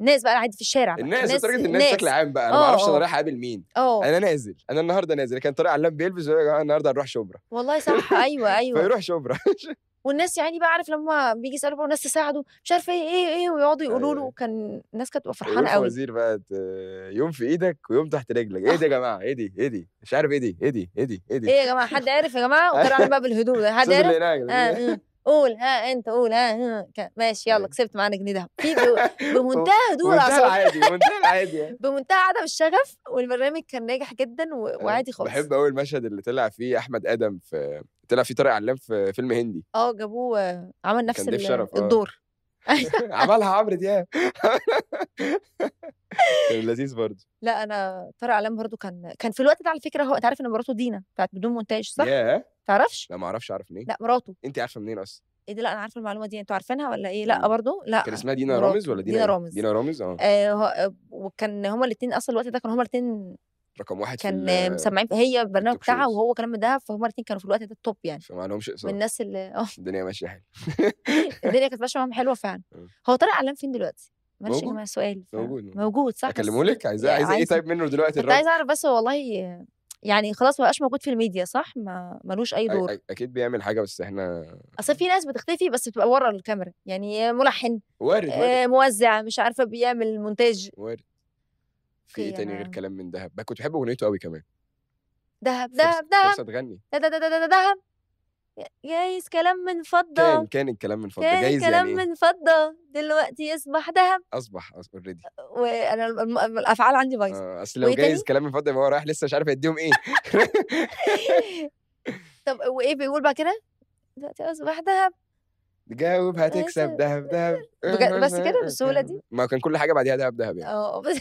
الناس بقى عادي في الشارع بقى. الناس متارجت الناس بشكل عام بقى انا ما آه، اعرفش انا آه. رايح اقابل مين أوه. انا نازل انا النهارده نازل كان طارق علام بيلبس يا جماعه النهارده هنروح شبرا والله صح ايوه ايوه فيروح شبرا والناس يعني بقى عارف لما بيجي يسالوا بقى والناس تساعده مش عارفه ايه ايه ايه ويقعدوا يقولوا له أيوه. كان الناس كانت تبقى فرحانه قوي وزير بقى يوم في ايدك ويوم تحت رجلك ايه ده يا جماعه ايه دي ايه دي مش عارف ايه دي ايه دي ايه دي ايه دي ايه يا جماعه حد عارف يا جماعه وطلعنا بقى بالهدوء حد عارف قول ها انت قول ها, ها. ماشي يلا طيب. كسبت معانا جنيه دهب بمنتهى هدوء الاعصاب عادي بمنتهى يعني. بمنتهى عدم الشغف والبرنامج كان ناجح جدا وعادي خالص بحب قوي المشهد اللي طلع فيه احمد ادم في طلع فيه طارق علام في فيلم هندي اه جابوه آه، عمل نفس شرف آه. الدور عملها عمرو دياب كان لذيذ برضه لا انا طارق علام برضه كان كان في الوقت ده على فكره هو انت عارف ان مراته دينا بتاعت بدون مونتاج صح؟ ياه تعرفش؟ لا ما اعرفش اعرف منين لا مراته انت عارفه منين اصلا؟ ايه ده لا انا عارفه المعلومه دي انتوا عارفينها ولا ايه لا برضو لا كان اسمها دينا رامز ولا دينا دينا إيه؟ رامز دينا رامز اه, آه, آه، وكان هما الاثنين اصلا الوقت ده كانوا هما الاثنين رقم واحد كان مسمعين هي البرنامج بتاعها وهو كلام ده فهم الاثنين كانوا في الوقت ده التوب يعني فما لهمش اقصاء من الناس اللي اه الدنيا ماشيه حلو الدنيا كانت ماشيه معاهم حلوه فعلا آه. هو طارق علام فين دلوقتي؟ معلش يا جماعه سؤال موجود موجود صح اكلمه لك عايزه عايزه ايه طيب منه دلوقتي الراجل عايزه اعرف بس والله يعني خلاص ما بقاش موجود في الميديا صح ما ملوش اي دور اكيد بيعمل حاجه بس احنا اصل في ناس بتختفي بس بتبقى ورا الكاميرا يعني ملحن وارد, وارد. موزع مش عارفه بيعمل مونتاج وارد في ايه تاني غير كلام من دهب كنت بحب اغنيته قوي كمان دهب دهب دهب فرصه تغني دهب دهب جايز كلام من فضة كان كان الكلام من فضة كان جايز كلام يعني إيه؟ من فضة دلوقتي يصبح ذهب أصبح اوريدي وأنا الأفعال عندي بايظة آه، أصل لو جايز كلام من فضة يبقى هو رايح لسه مش عارف يديهم إيه طب وإيه بيقول بعد كده؟ دلوقتي أصبح ذهب جاوب هتكسب دهب دهب بس كده بالسهوله دي ما كان كل حاجه بعديها دهب دهب يعني اه بس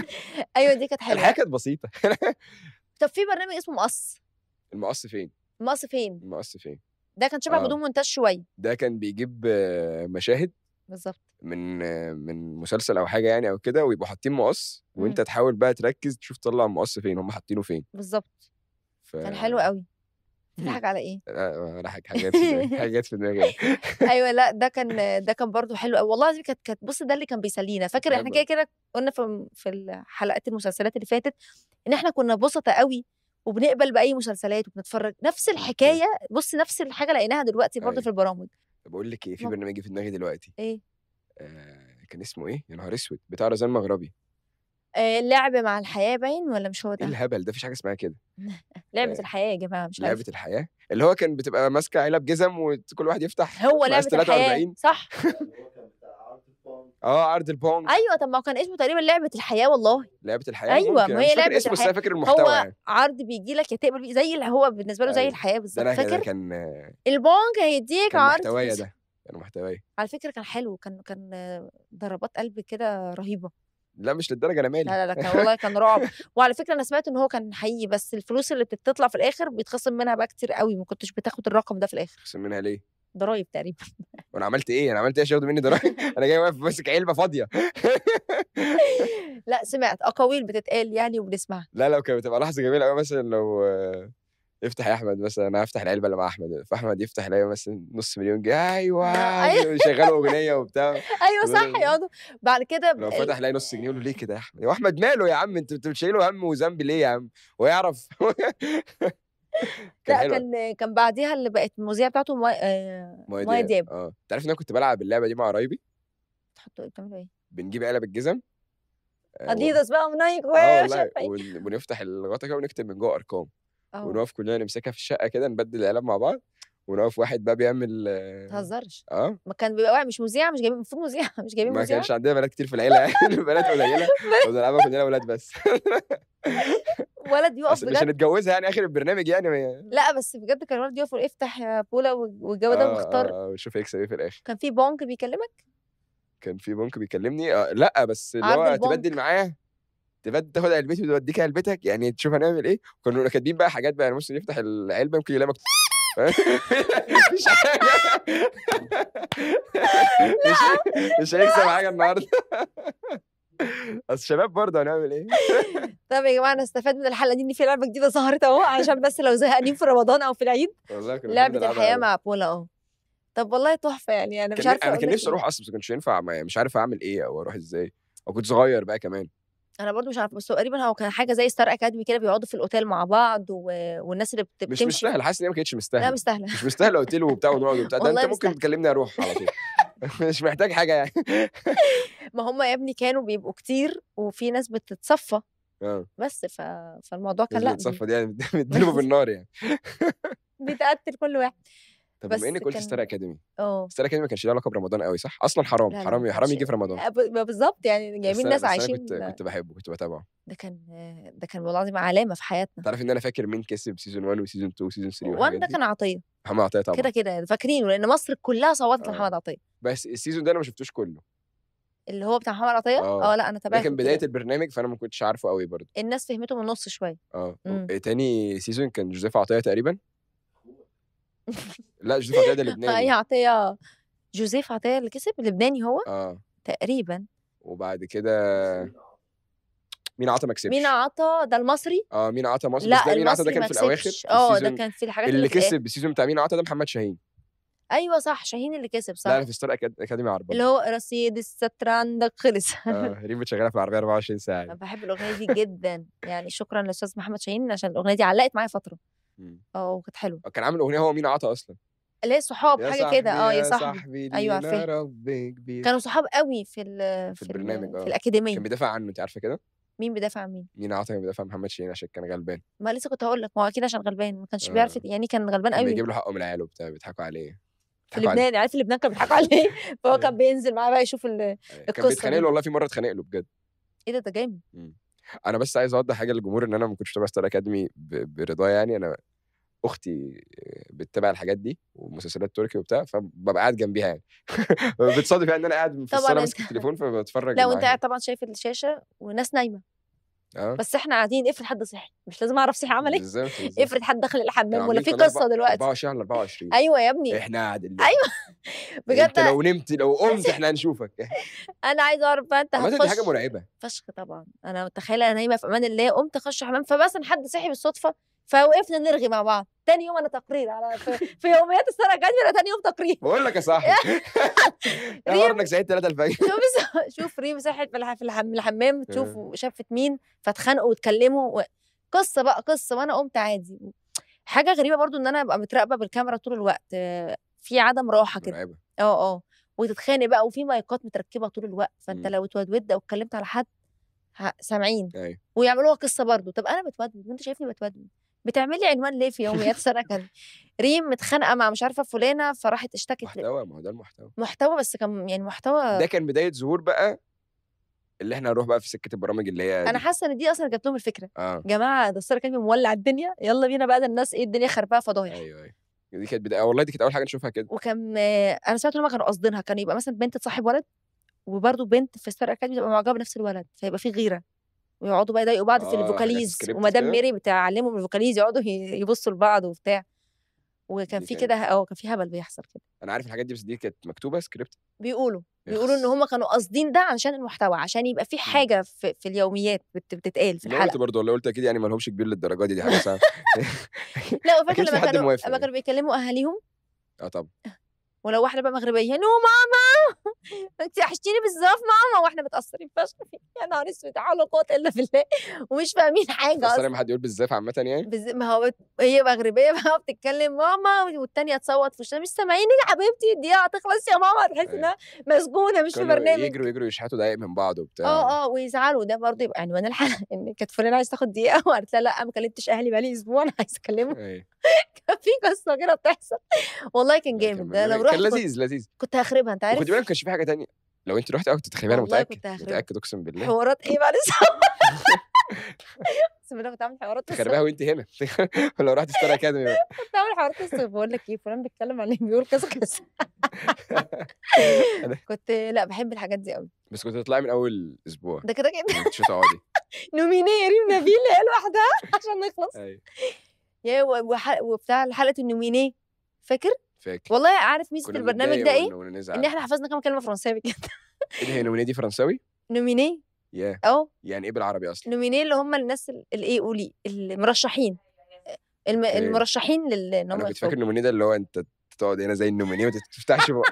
ايوه دي كانت حلوه الحاجه كانت بسيطه طب في برنامج اسمه مقص المقص فين؟ مقص فين ده كان شبه آه. بدون مونتاج شويه ده كان بيجيب آه، مشاهد بالظبط من آه، من مسلسل او حاجه يعني او كده ويبقوا حاطين مقص وانت مم. تحاول بقى تركز تشوف تطلع المقص فين هم حاطينه فين بالظبط ف... كان حلو قوي امم. تضحك على ايه؟ بضحك آه، حاجات في حاجات في دماغي ايوه لا ده كان ده كان برضه حلو قوي والله كانت كانت بص ده اللي كان بيسلينا فاكر احنا كده كده قلنا في في الحلقات المسلسلات اللي فاتت ان احنا كنا بسطة قوي وبنقبل باي مسلسلات وبنتفرج نفس آه، الحكايه بص نفس الحاجه لقيناها دلوقتي برضه أيوه. في البرامج بقول لك ايه في برنامج في دماغي دلوقتي ايه آه كان اسمه ايه يا نهار اسود بتاع رزان مغربي آه لعب مع الحياه باين ولا مش هو إيه ده؟ الهبل ده مفيش حاجه اسمها كده لعبه آه الحياه يا جماعه مش لعبه الحياه اللي هو كان بتبقى ماسكه علب جزم وكل واحد يفتح هو لعبه الحياه 43. صح اه عرض البونج ايوه طب ما كان اسمه تقريبا لعبه الحياه والله لعبه الحياه ايوه ما هي لعبه اسمه بس انا فاكر المحتوى هو يعني. عرض بيجي لك يا تقبل زي اللي هو بالنسبه له أيوة. زي الحياه بالظبط فاكر كان البونج هيديك عرض محتوية ده كان محتوية على فكره كان حلو كان كان ضربات قلب كده رهيبه لا مش للدرجه انا مالي لا لا لا كان والله كان رعب وعلى فكره انا سمعت ان هو كان حقيقي بس الفلوس اللي بتطلع في الاخر بيتخصم منها بقى كتير قوي ما كنتش بتاخد الرقم ده في الاخر بتخصم منها ليه ضرايب تقريبا وانا عملت ايه انا عملت ايه عشان ياخدوا مني ضرايب انا جاي واقف ماسك علبه فاضيه لا سمعت اقاويل بتتقال يعني وبنسمعها لا لا كانت بتبقى لحظه جميله قوي مثلا لو افتح يا احمد مثلا انا هفتح العلبه اللي مع احمد فاحمد يفتح لي مثلا نص مليون جنيه ايوه, أيوة. أيوة، شغاله اغنيه وبتاع ايوه صح يقعدوا بعد كده لو فتح لي نص جنيه يقول له ليه كده يا احمد يا احمد ماله يا عم انت بتشيله هم وذنب ليه يا عم ويعرف لا كان كان بعديها اللي بقت المذيعه بتاعته مايا آه... دياب اه انت عارف ان انا كنت بلعب اللعبه دي مع قرايبي بتحطوا إيه؟ بتعملوا ايه؟ بنجيب علب الجزم اديداس آه، بقى آه، إيه. ونايك ونفتح الغطا كده ونكتب من جوه ارقام آه. ونقف كلنا نمسكها في الشقه كده نبدل العلب مع بعض ونقف واحد بقى بيعمل ما تهزرش اه ما كان بيبقى مش مذيع مش جايبين المفروض مذيع مش جايبين مذيع ما كانش عندنا بنات كتير في العيله يعني بنات قليله كنا بنلعبها كلنا ولاد بس ولد يقف بجد مش هنتجوزها يعني اخر البرنامج يعني ما... لا بس بجد كان ولد يقف افتح يا بولا والجو ده واختار اه, آه، وشوف هيكسب ايه في الاخر كان في بونك بيكلمك؟ كان في بونك بيكلمني آه لا بس اللي هو تبدل معاه تبدل تاخد علبتي وتوديك علبتك يعني تشوف هنعمل ايه كنا كاتبين بقى حاجات بقى يعني يفتح العلبه ممكن يلاقي مكتوب مش مش مش هيكسب حاجه النهارده اصل شباب برضه هنعمل ايه؟ طب يا جماعه انا استفدت من الحلقه دي ان في لعبه جديده ظهرت اهو عشان بس لو زهقانين في رمضان او في العيد والله لعبه الحياه مع بولا اهو طب والله تحفه يعني انا مش عارفه انا كان نفسي اروح إيه. اصلا بس ما كانش ينفع مش عارف اعمل ايه او اروح ازاي او كنت صغير بقى كمان انا برضو مش عارف بس تقريبا هو كان حاجه زي ستار اكاديمي كده بيقعدوا في الاوتيل مع بعض و... والناس اللي بتمشي مش مستاهل حاسس ان هي ما كانتش مستاهله لا مستاهله مش مستاهله اوتيل وبتاع ونقعد وبتاع ده انت ممكن تكلمني اروح على طول مش محتاج حاجه يعني ما هم يا ابني كانوا بيبقوا كتير وفي ناس بتتصفى آه. بس ف... فالموضوع كان لا بتتصفى دي يعني بتضربه بالنار يعني بتقتل كل واحد طب بما انك قلت كان... ستار اكاديمي اه ستار اكاديمي ما كانش ليه علاقه برمضان قوي صح؟ اصلا حرام لا لا حرام حرام يجي في رمضان بالظبط يعني جايبين ناس عايشين كنت كنت بحبه كنت بتابعه ده كان ده كان والله العظيم علامه في حياتنا تعرف ان انا فاكر مين كسب سيزون 1 وسيزون 2 وسيزون 3 1 ده كان عطيه محمد عطيه طبعا كده كده فاكرينه لان مصر كلها صوتت آه. لمحمد عطيه بس السيزون ده انا ما شفتوش كله اللي هو بتاع محمد عطيه اه, آه، لا انا تابعته كان بدايه البرنامج فانا ما كنتش عارفه قوي برضه الناس فهمته من النص شويه اه تاني سيزون كان جوزيف عطيه تقريبا لا جوزيف عطيه ده لبناني اه عطيه جوزيف عطيه اللي كسب لبناني هو اه تقريبا وبعد كده مين عطى ما كسبش مين عطى ده المصري اه مين عطى مصري لا ده مين عطى ده كان في الاواخر اه ده كان في الحاجات اللي, اللي كسب السيزون بتاع مين عطى ده محمد شاهين ايوه صح شاهين اللي كسب صح لا في ستار اكاديمي عربي اللي هو رصيد عندك خلص اه ريم بتشغلها في العربيه 24 ساعه انا بحب الاغنيه دي جدا يعني شكرا للاستاذ محمد شاهين عشان الاغنيه دي علقت معايا فتره امم. اه وكانت حلوه آه، كان عامل اغنيه هو مين عطا اصلا اللي هي صحاب حاجه كده اه يا صاحبي, صاحبي ايوه عارفه كانوا صحاب قوي في الـ في, في البرنامج اه في الاكاديميه كان بيدافع عنه انت عارفه كده مين بيدافع عن مين؟ مين عطا كان بيدافع عن محمد شيرين عشان كان غلبان ما لسه كنت هقول لك ما هو اكيد عشان غلبان ما كانش آه. بيعرف يعني كان غلبان قوي بيجيب له حقه من العيال وبتاع بيضحكوا عليه في لبنان عارف لبنان كانوا بيضحكوا عليه فهو كان أيوه. بينزل معاه بقى يشوف أيوه. القصه كان بيتخانق له والله في مره اتخانق له بجد ايه ده ده جامد امم. انا بس عايز اوضح حاجه للجمهور ان انا ما كنتش بتابع ستار اكاديمي برضاه يعني انا اختي بتتابع الحاجات دي ومسلسلات تركي وبتاع فببقى قاعد جنبيها يعني بتصادف يعني ان انا قاعد في الصاله ماسك التليفون فبتفرج لا انت قاعد طبعا شايف الشاشه وناس نايمه أه؟ بس احنا قاعدين افرض حد صحي مش لازم اعرف صحي عمل ايه افرض حد دخل الحمام يعني ولا في قصه دلوقتي 24 على 24 ايوه يا ابني احنا قاعد ايوه بجد انت لو نمت لو قمت احنا هنشوفك انا عايز اعرف بقى انت هتخش دي حاجه مرعبه فشخ طبعا انا متخيله انا نايمه في امان الله قمت اخش الحمام فمثلا حد صحي بالصدفه فوقفنا نرغي مع بعض تاني يوم انا تقرير على في يوميات السنه الجايه تاني يوم تقرير بقول لك يا صاحبي يا إيه انك سعيد 3 الفجر شوف ريم صحت في الحمام تشوف آه. شافت مين فاتخانقوا واتكلموا و... قصه بقى قصه وانا قمت عادي حاجه غريبه برضو ان انا ابقى متراقبه بالكاميرا طول الوقت في عدم راحه كده اه اه وتتخانق بقى وفي مايكات متركبه طول الوقت فانت م. إمم. لو اتودودت او اتكلمت على حد سامعين أيوه. ويعملوها قصه برضو طب انا بتودد وانت شايفني بتودد بتعمل لي عنوان ليه في يوميات سنه كان ريم متخانقه مع مش عارفه فلانه فراحت اشتكت محتوى ما هو ده المحتوى محتوى بس كان يعني محتوى ده كان بدايه ظهور بقى اللي احنا هنروح بقى في سكه البرامج اللي هي انا حاسه ان دي اصلا جات لهم الفكره آه. جماعه ده السنه كان مولع الدنيا يلا بينا بقى ده الناس ايه الدنيا خربها فضايح ايوه ايوه دي كانت بدايه والله دي كانت اول حاجه نشوفها كده وكان انا سمعت ان هم كانوا قاصدينها كان يبقى مثلا بنت تصاحب ولد وبرضه بنت في ستار اكاديمي تبقى معجبه بنفس الولد فيبقى في غيره ويقعدوا بقى يضايقوا بعض في آه، الفوكاليز ومدام ميري بتعلمهم الفوكاليز يقعدوا يبصوا لبعض وبتاع وكان في كده اه كان في هبل بيحصل كده انا عارف الحاجات دي بس دي كانت مكتوبه سكريبت بيقولوا بيقولوا ان هم كانوا قاصدين ده عشان المحتوى عشان يبقى في إمم. حاجه في, في اليوميات بت بتتقال في الحلقه قلت برضه ولا قلت اكيد يعني ما لهمش كبير للدرجه دي دي حاجه سهله لا وفاكر لما كانوا لما يعني. كانوا بيكلموا اهاليهم اه طبعا أه. ولو واحده بقى مغربيه نو ماما انت وحشتيني بالظرف ماما واحنا متاثرين فشخ يا نهار اسود حول ولا قوه الا بالله ومش فاهمين حاجه اصلا ما حد يقول بالزاف عامه يعني بز... ما هو هي مغربيه بقى بتتكلم ماما والثانيه تصوت في وشها مش سامعيني يا حبيبتي الدقيقه هتخلص يا ماما تحس أيوة. انها مسجونه مش في برنامج يجروا يجروا يشحتوا دقايق من بعض وبتاع اه اه ويزعلوا ده برضه يبقى عنوان الحلقه ان كانت فلانه عايز تاخد دقيقه وقالت لها لا ما كلمتش اهلي بقالي اسبوع انا عايز اكلمهم أيوة. كان في قصه كده بتحصل والله كان جامد ده لو كان لذيذ لذيذ كنت هخربها انت عارف خدي بالك كان في حاجه تانية لو انت رحتي قوي كنت تخربيها انا متاكد متاكد اقسم بالله حوارات ايه بقى لسه بسم الله كنت عامل حوارات تخربها وانت هنا لو رحت ستار اكاديمي كنت عامل حوارات الصيف بقول لك ايه فلان بيتكلم عليه بيقول كذا كذا كنت لا بحب الحاجات دي قوي بس كنت تطلعي من اول اسبوع ده كده كده مش هتقعدي نوميني نومينيه ريم نبيل لوحدها عشان نخلص ايوه يا وبتاع حلقه النومينيه فاكر فاكر والله عارف ميزه البرنامج ده ايه؟ ان احنا حفظنا كام كلمه فرنساوي بجد ايه هي نومينيه دي فرنساوي؟ نومينيه ياه اه يعني ايه بالعربي اصلا؟ نومينيه اللي هم الناس الايه قولي المرشحين الم... إيه. المرشحين لل انا كنت فاكر النومينيه ده اللي هو انت تقعد هنا زي النومينيه ما تفتحش بقى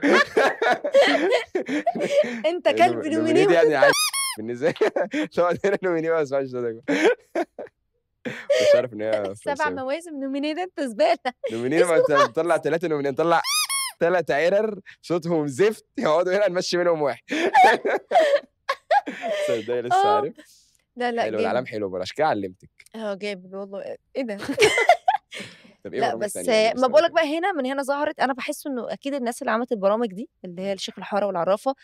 انت كلب نومينيه يعني بالنسبه لي تقعد هنا نومينيه ما اسمعش صوتك مش عارف ان هي سبع مواسم نومينيت انت زباله ما انت بتطلع ثلاثه نومينيت طلع ثلاث عرر صوتهم زفت يقعدوا هنا نمشي منهم واحد صدقني لسه آه. عارف لا لا حلو العالم حلو بلاش كده علمتك اه جامد والله ايه ده طب ايه لا بس ما بقولك بقى هنا من هنا ظهرت انا بحس انه اكيد الناس اللي عملت البرامج دي اللي هي الشيخ الحاره والعرافه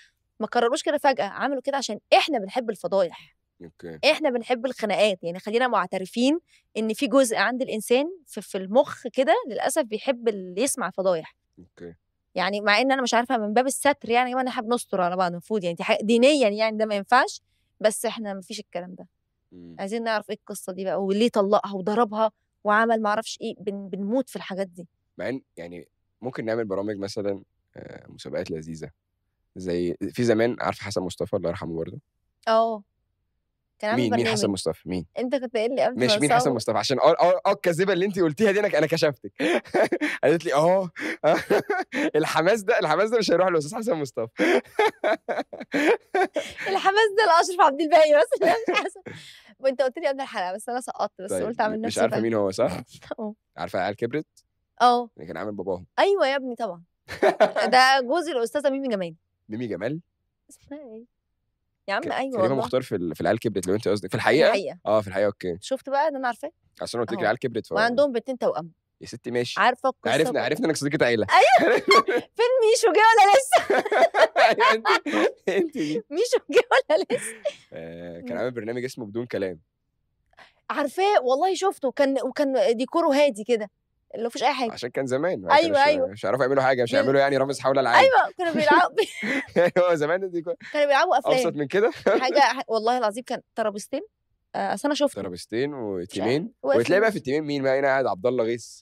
ما كرروش كده فجاه عملوا كده عشان احنا بنحب الفضايح اوكي احنا بنحب الخناقات يعني خلينا معترفين ان في جزء عند الانسان في, في المخ كده للاسف بيحب اللي يسمع فضايح اوكي يعني مع ان انا مش عارفه من باب الستر يعني احنا يعني بنستر على بعض المفروض يعني دينيا يعني ده ما ينفعش بس احنا ما فيش الكلام ده مم. عايزين نعرف ايه القصه دي بقى وليه طلقها وضربها وعمل ما اعرفش ايه بن بنموت في الحاجات دي مع ان يعني ممكن نعمل برامج مثلا مسابقات لذيذه زي في زمان عارف حسن مصطفى الله يرحمه برضه اه كان عامل مين مين حسن مصطفى مين انت كنت قايل لي قبل مش مين حسن مصطفى عشان اه الكذبه اللي انت قلتيها دي انا انا كشفتك قالت لي اه الحماس ده الحماس ده مش هيروح للاستاذ حسن مصطفى الحماس ده لاشرف عبد الباقي بس مش حسن وانت قلت لي قبل الحلقه بس انا سقطت بس طيب. قلت اعمل نفسي مش عارفه مين هو صح؟ عارفه عيال كبرت؟ اه يعني كان عامل باباهم ايوه يا ابني طبعا ده جوز الاستاذه ميمي جمال ميمي جمال؟ اسمها ايه؟ يا عم ايوه كريمه والله مختار في في العيال كبرت لو انت قصدك في الحقيقه الحقيقه اه في الحقيقه اوكي شفت بقى انا عارفاه اصل انا قلت لك العيال كبرت ف وعندهم بنتين توأم يا ستي ماشي عارفه القصه عرفنا عرفنا انك صديقه عيله ايوه فين ميشو جه ولا لسه أيوة، انت انت ميشو جه ولا لسه آه، كان عامل برنامج اسمه بدون كلام عارفاه والله شفته كان وكان ديكوره هادي كده اللي فيش اي حاجه عشان كان زمان أيوه،, ايوه مش ايوه مش عارف يعملوا حاجه مش هيعملوا يعني رامز حول العالم ايوه كانوا بيلعبوا ايوه زمان دي كو... كانوا بيلعبوا افلام ابسط من كده حاجه والله العظيم كان ترابيستين آه، اصل انا شفت ترابيستين وتيمين وتلاقي بقى في التيمين مين بقى هنا قاعد عبد الله غيث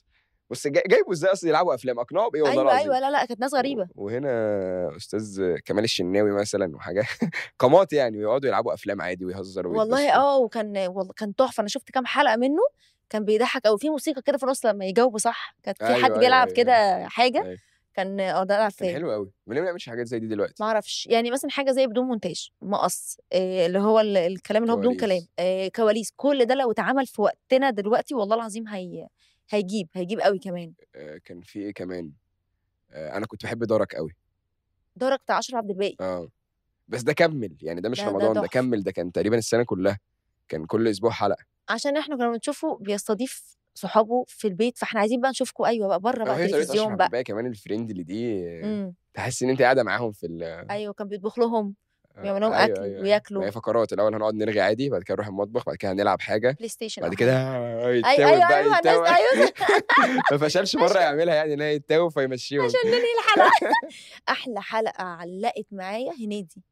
بص جايبه ازاي اصلا يلعبوا افلام اقنعه بايه والله ايوه ايوه لا لا كانت ناس غريبه وهنا استاذ كمال الشناوي مثلا وحاجات قامات يعني ويقعدوا يلعبوا افلام عادي ويهزروا والله اه وكان كان تحفه انا شفت كام حلقه منه كان بيضحك قوي في موسيقى كده في النص لما يجاوبوا صح كانت في أيوة حد أيوه، بيلعب أيوة أيوة كده حاجه أيوة. كان اه ده العب فيا حلو قوي ليه ما بنعملش حاجات زي دي دلوقتي ما اعرفش يعني مثلا حاجه زي بدون مونتاج مقص آه، اللي هو الكلام اللي هو بدون كلام آه، كواليس كل ده لو اتعمل في وقتنا دلوقتي والله العظيم هي هيجيب هيجيب قوي كمان آه، كان في ايه كمان انا كنت بحب دارك قوي دارك بتاع اشرف عبد الباقي اه بس ده كمل يعني ده مش ده رمضان ده, ده كمل ده كان تقريبا السنه كلها كان كل اسبوع حلقه عشان احنا كنا بنشوفه بيستضيف صحابه في البيت فاحنا عايزين بقى نشوفكم ايوه بقى بره بقى التلفزيون بقى بقى كمان الفريند اللي دي إمم. تحس ان انت قاعده معاهم في ايوه كان بيطبخ لهم آه، بيعملوا لهم أيوة اكل أيوة, أيوة. وياكلوا هي فقرات الاول هنقعد نرغي عادي بعد كده نروح المطبخ بعد كده هنلعب حاجه بلاي ستيشن بعد كده يتاوب أيوة بقى أيوة يتاوب أيوة ما فشلش مره يعملها يعني ان هي يتاوب فيمشيهم عشان ننهي الحلقه احلى حلقه علقت معايا هنيدي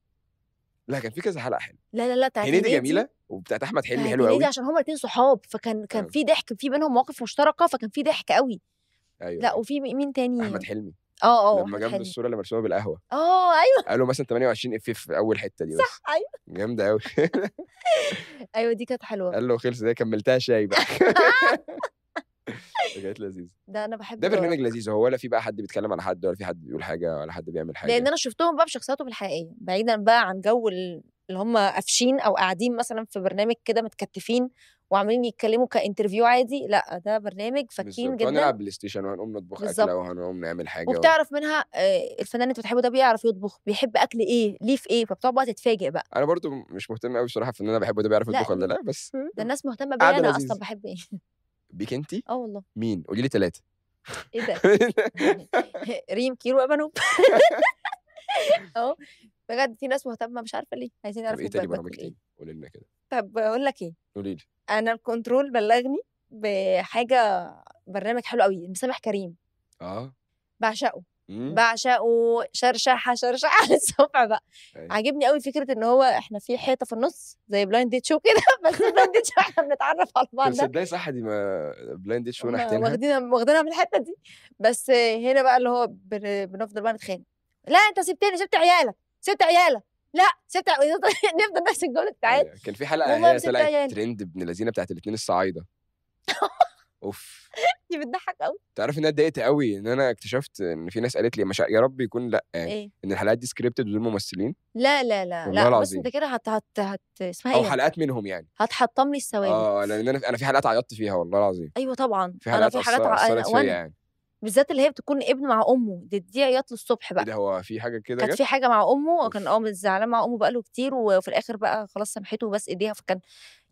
لا كان في كذا حلقه حلوه لا لا لا بتاعت هنيدي جميله وبتاعت احمد حلمي حلوه قوي عشان هما الاثنين صحاب فكان كان أيوه. في ضحك في بينهم مواقف مشتركه فكان في ضحك قوي ايوه لا أيوه. وفي مين تاني احمد حلمي اه اه لما جنب الصوره اللي مرسومه بالقهوه اه ايوه قالوا مثلا 28 اف في اول حته دي بس صح ايوه جامده قوي ايوه دي كانت حلوه قال له خلص ده كملتها شاي بقى حاجات لذيذه ده انا بحب ده برنامج لذيذ هو ولا في بقى حد بيتكلم على حد ولا في حد بيقول حاجه ولا حد بيعمل حاجه لان انا شفتهم بقى بشخصياتهم الحقيقيه بعيدا بقى عن جو اللي هم قافشين او قاعدين مثلا في برنامج كده متكتفين وعمالين يتكلموا كانترفيو عادي لا ده برنامج فكين جدا هنلعب بلاي ستيشن وهنقوم نطبخ اكله وهنقوم نعمل حاجه وبتعرف و... منها آه، الفنان اللي انت بتحبه ده بيعرف يطبخ بيحب اكل ايه ليه في ايه فبتقعد بقى تتفاجئ بقى انا برضو مش مهتم قوي بصراحه في ان انا بحبه ده بيعرف يطبخ ولا لا بس ده الناس مهتمه بيا انا اصلا بحب ايه بيك انت اه والله مين قولي لي ثلاثه ايه ده ريم كيرو ابانوب اهو بجد في ناس مهتمه مش عارفه ليه عايزين يعرفوا ايه تاني برامج تاني قولي لنا كده طب اقول لك ايه قولي لي انا الكنترول بلغني بحاجه برنامج حلو قوي مسامح كريم اه بعشقه إمم. بعشقه شرشحه شرشحه على السفعه بقى أيه. عاجبني قوي فكره ان هو احنا في حيطه في النص زي بلايند ديت شو كده بس بلايند ديت شو احنا بنتعرف على بعض ده تصدقي صح دي ما بلايند ديت شو ناحيتين واخدينها واخدينها من الحته دي بس هنا بقى اللي هو بنفضل بقى نتخانق لا انت سبتني سبت عيالك سبت عيالك لا سبت نفضل نفس الجمله بتاعت أيه. كان في حلقه هي طلعت ترند ابن لذينه بتاعت الاثنين الصعايده اوف دي بتضحك قوي تعرف ان انا اتضايقت قوي ان انا اكتشفت ان في ناس قالت لي مش يا رب يكون لا يعني إيه؟ ان الحلقات دي سكريبتد بدون ممثلين لا لا لا لا العظيم. بس انت كده هت هت هت اسمها ايه او حلقات منهم يعني هتحطم لي الثوابت اه لان انا انا في حلقات عيطت فيها والله العظيم ايوه طبعا في حلقات انا في حلقات عيطت فيا يعني بالذات اللي هي بتكون ابن مع امه دي دي عياط للصبح بقى إيه ده هو في حاجه كده كانت في حاجه مع امه وكان اه زعلان مع امه بقاله كتير وفي الاخر بقى خلاص سامحته بس ايديها فكان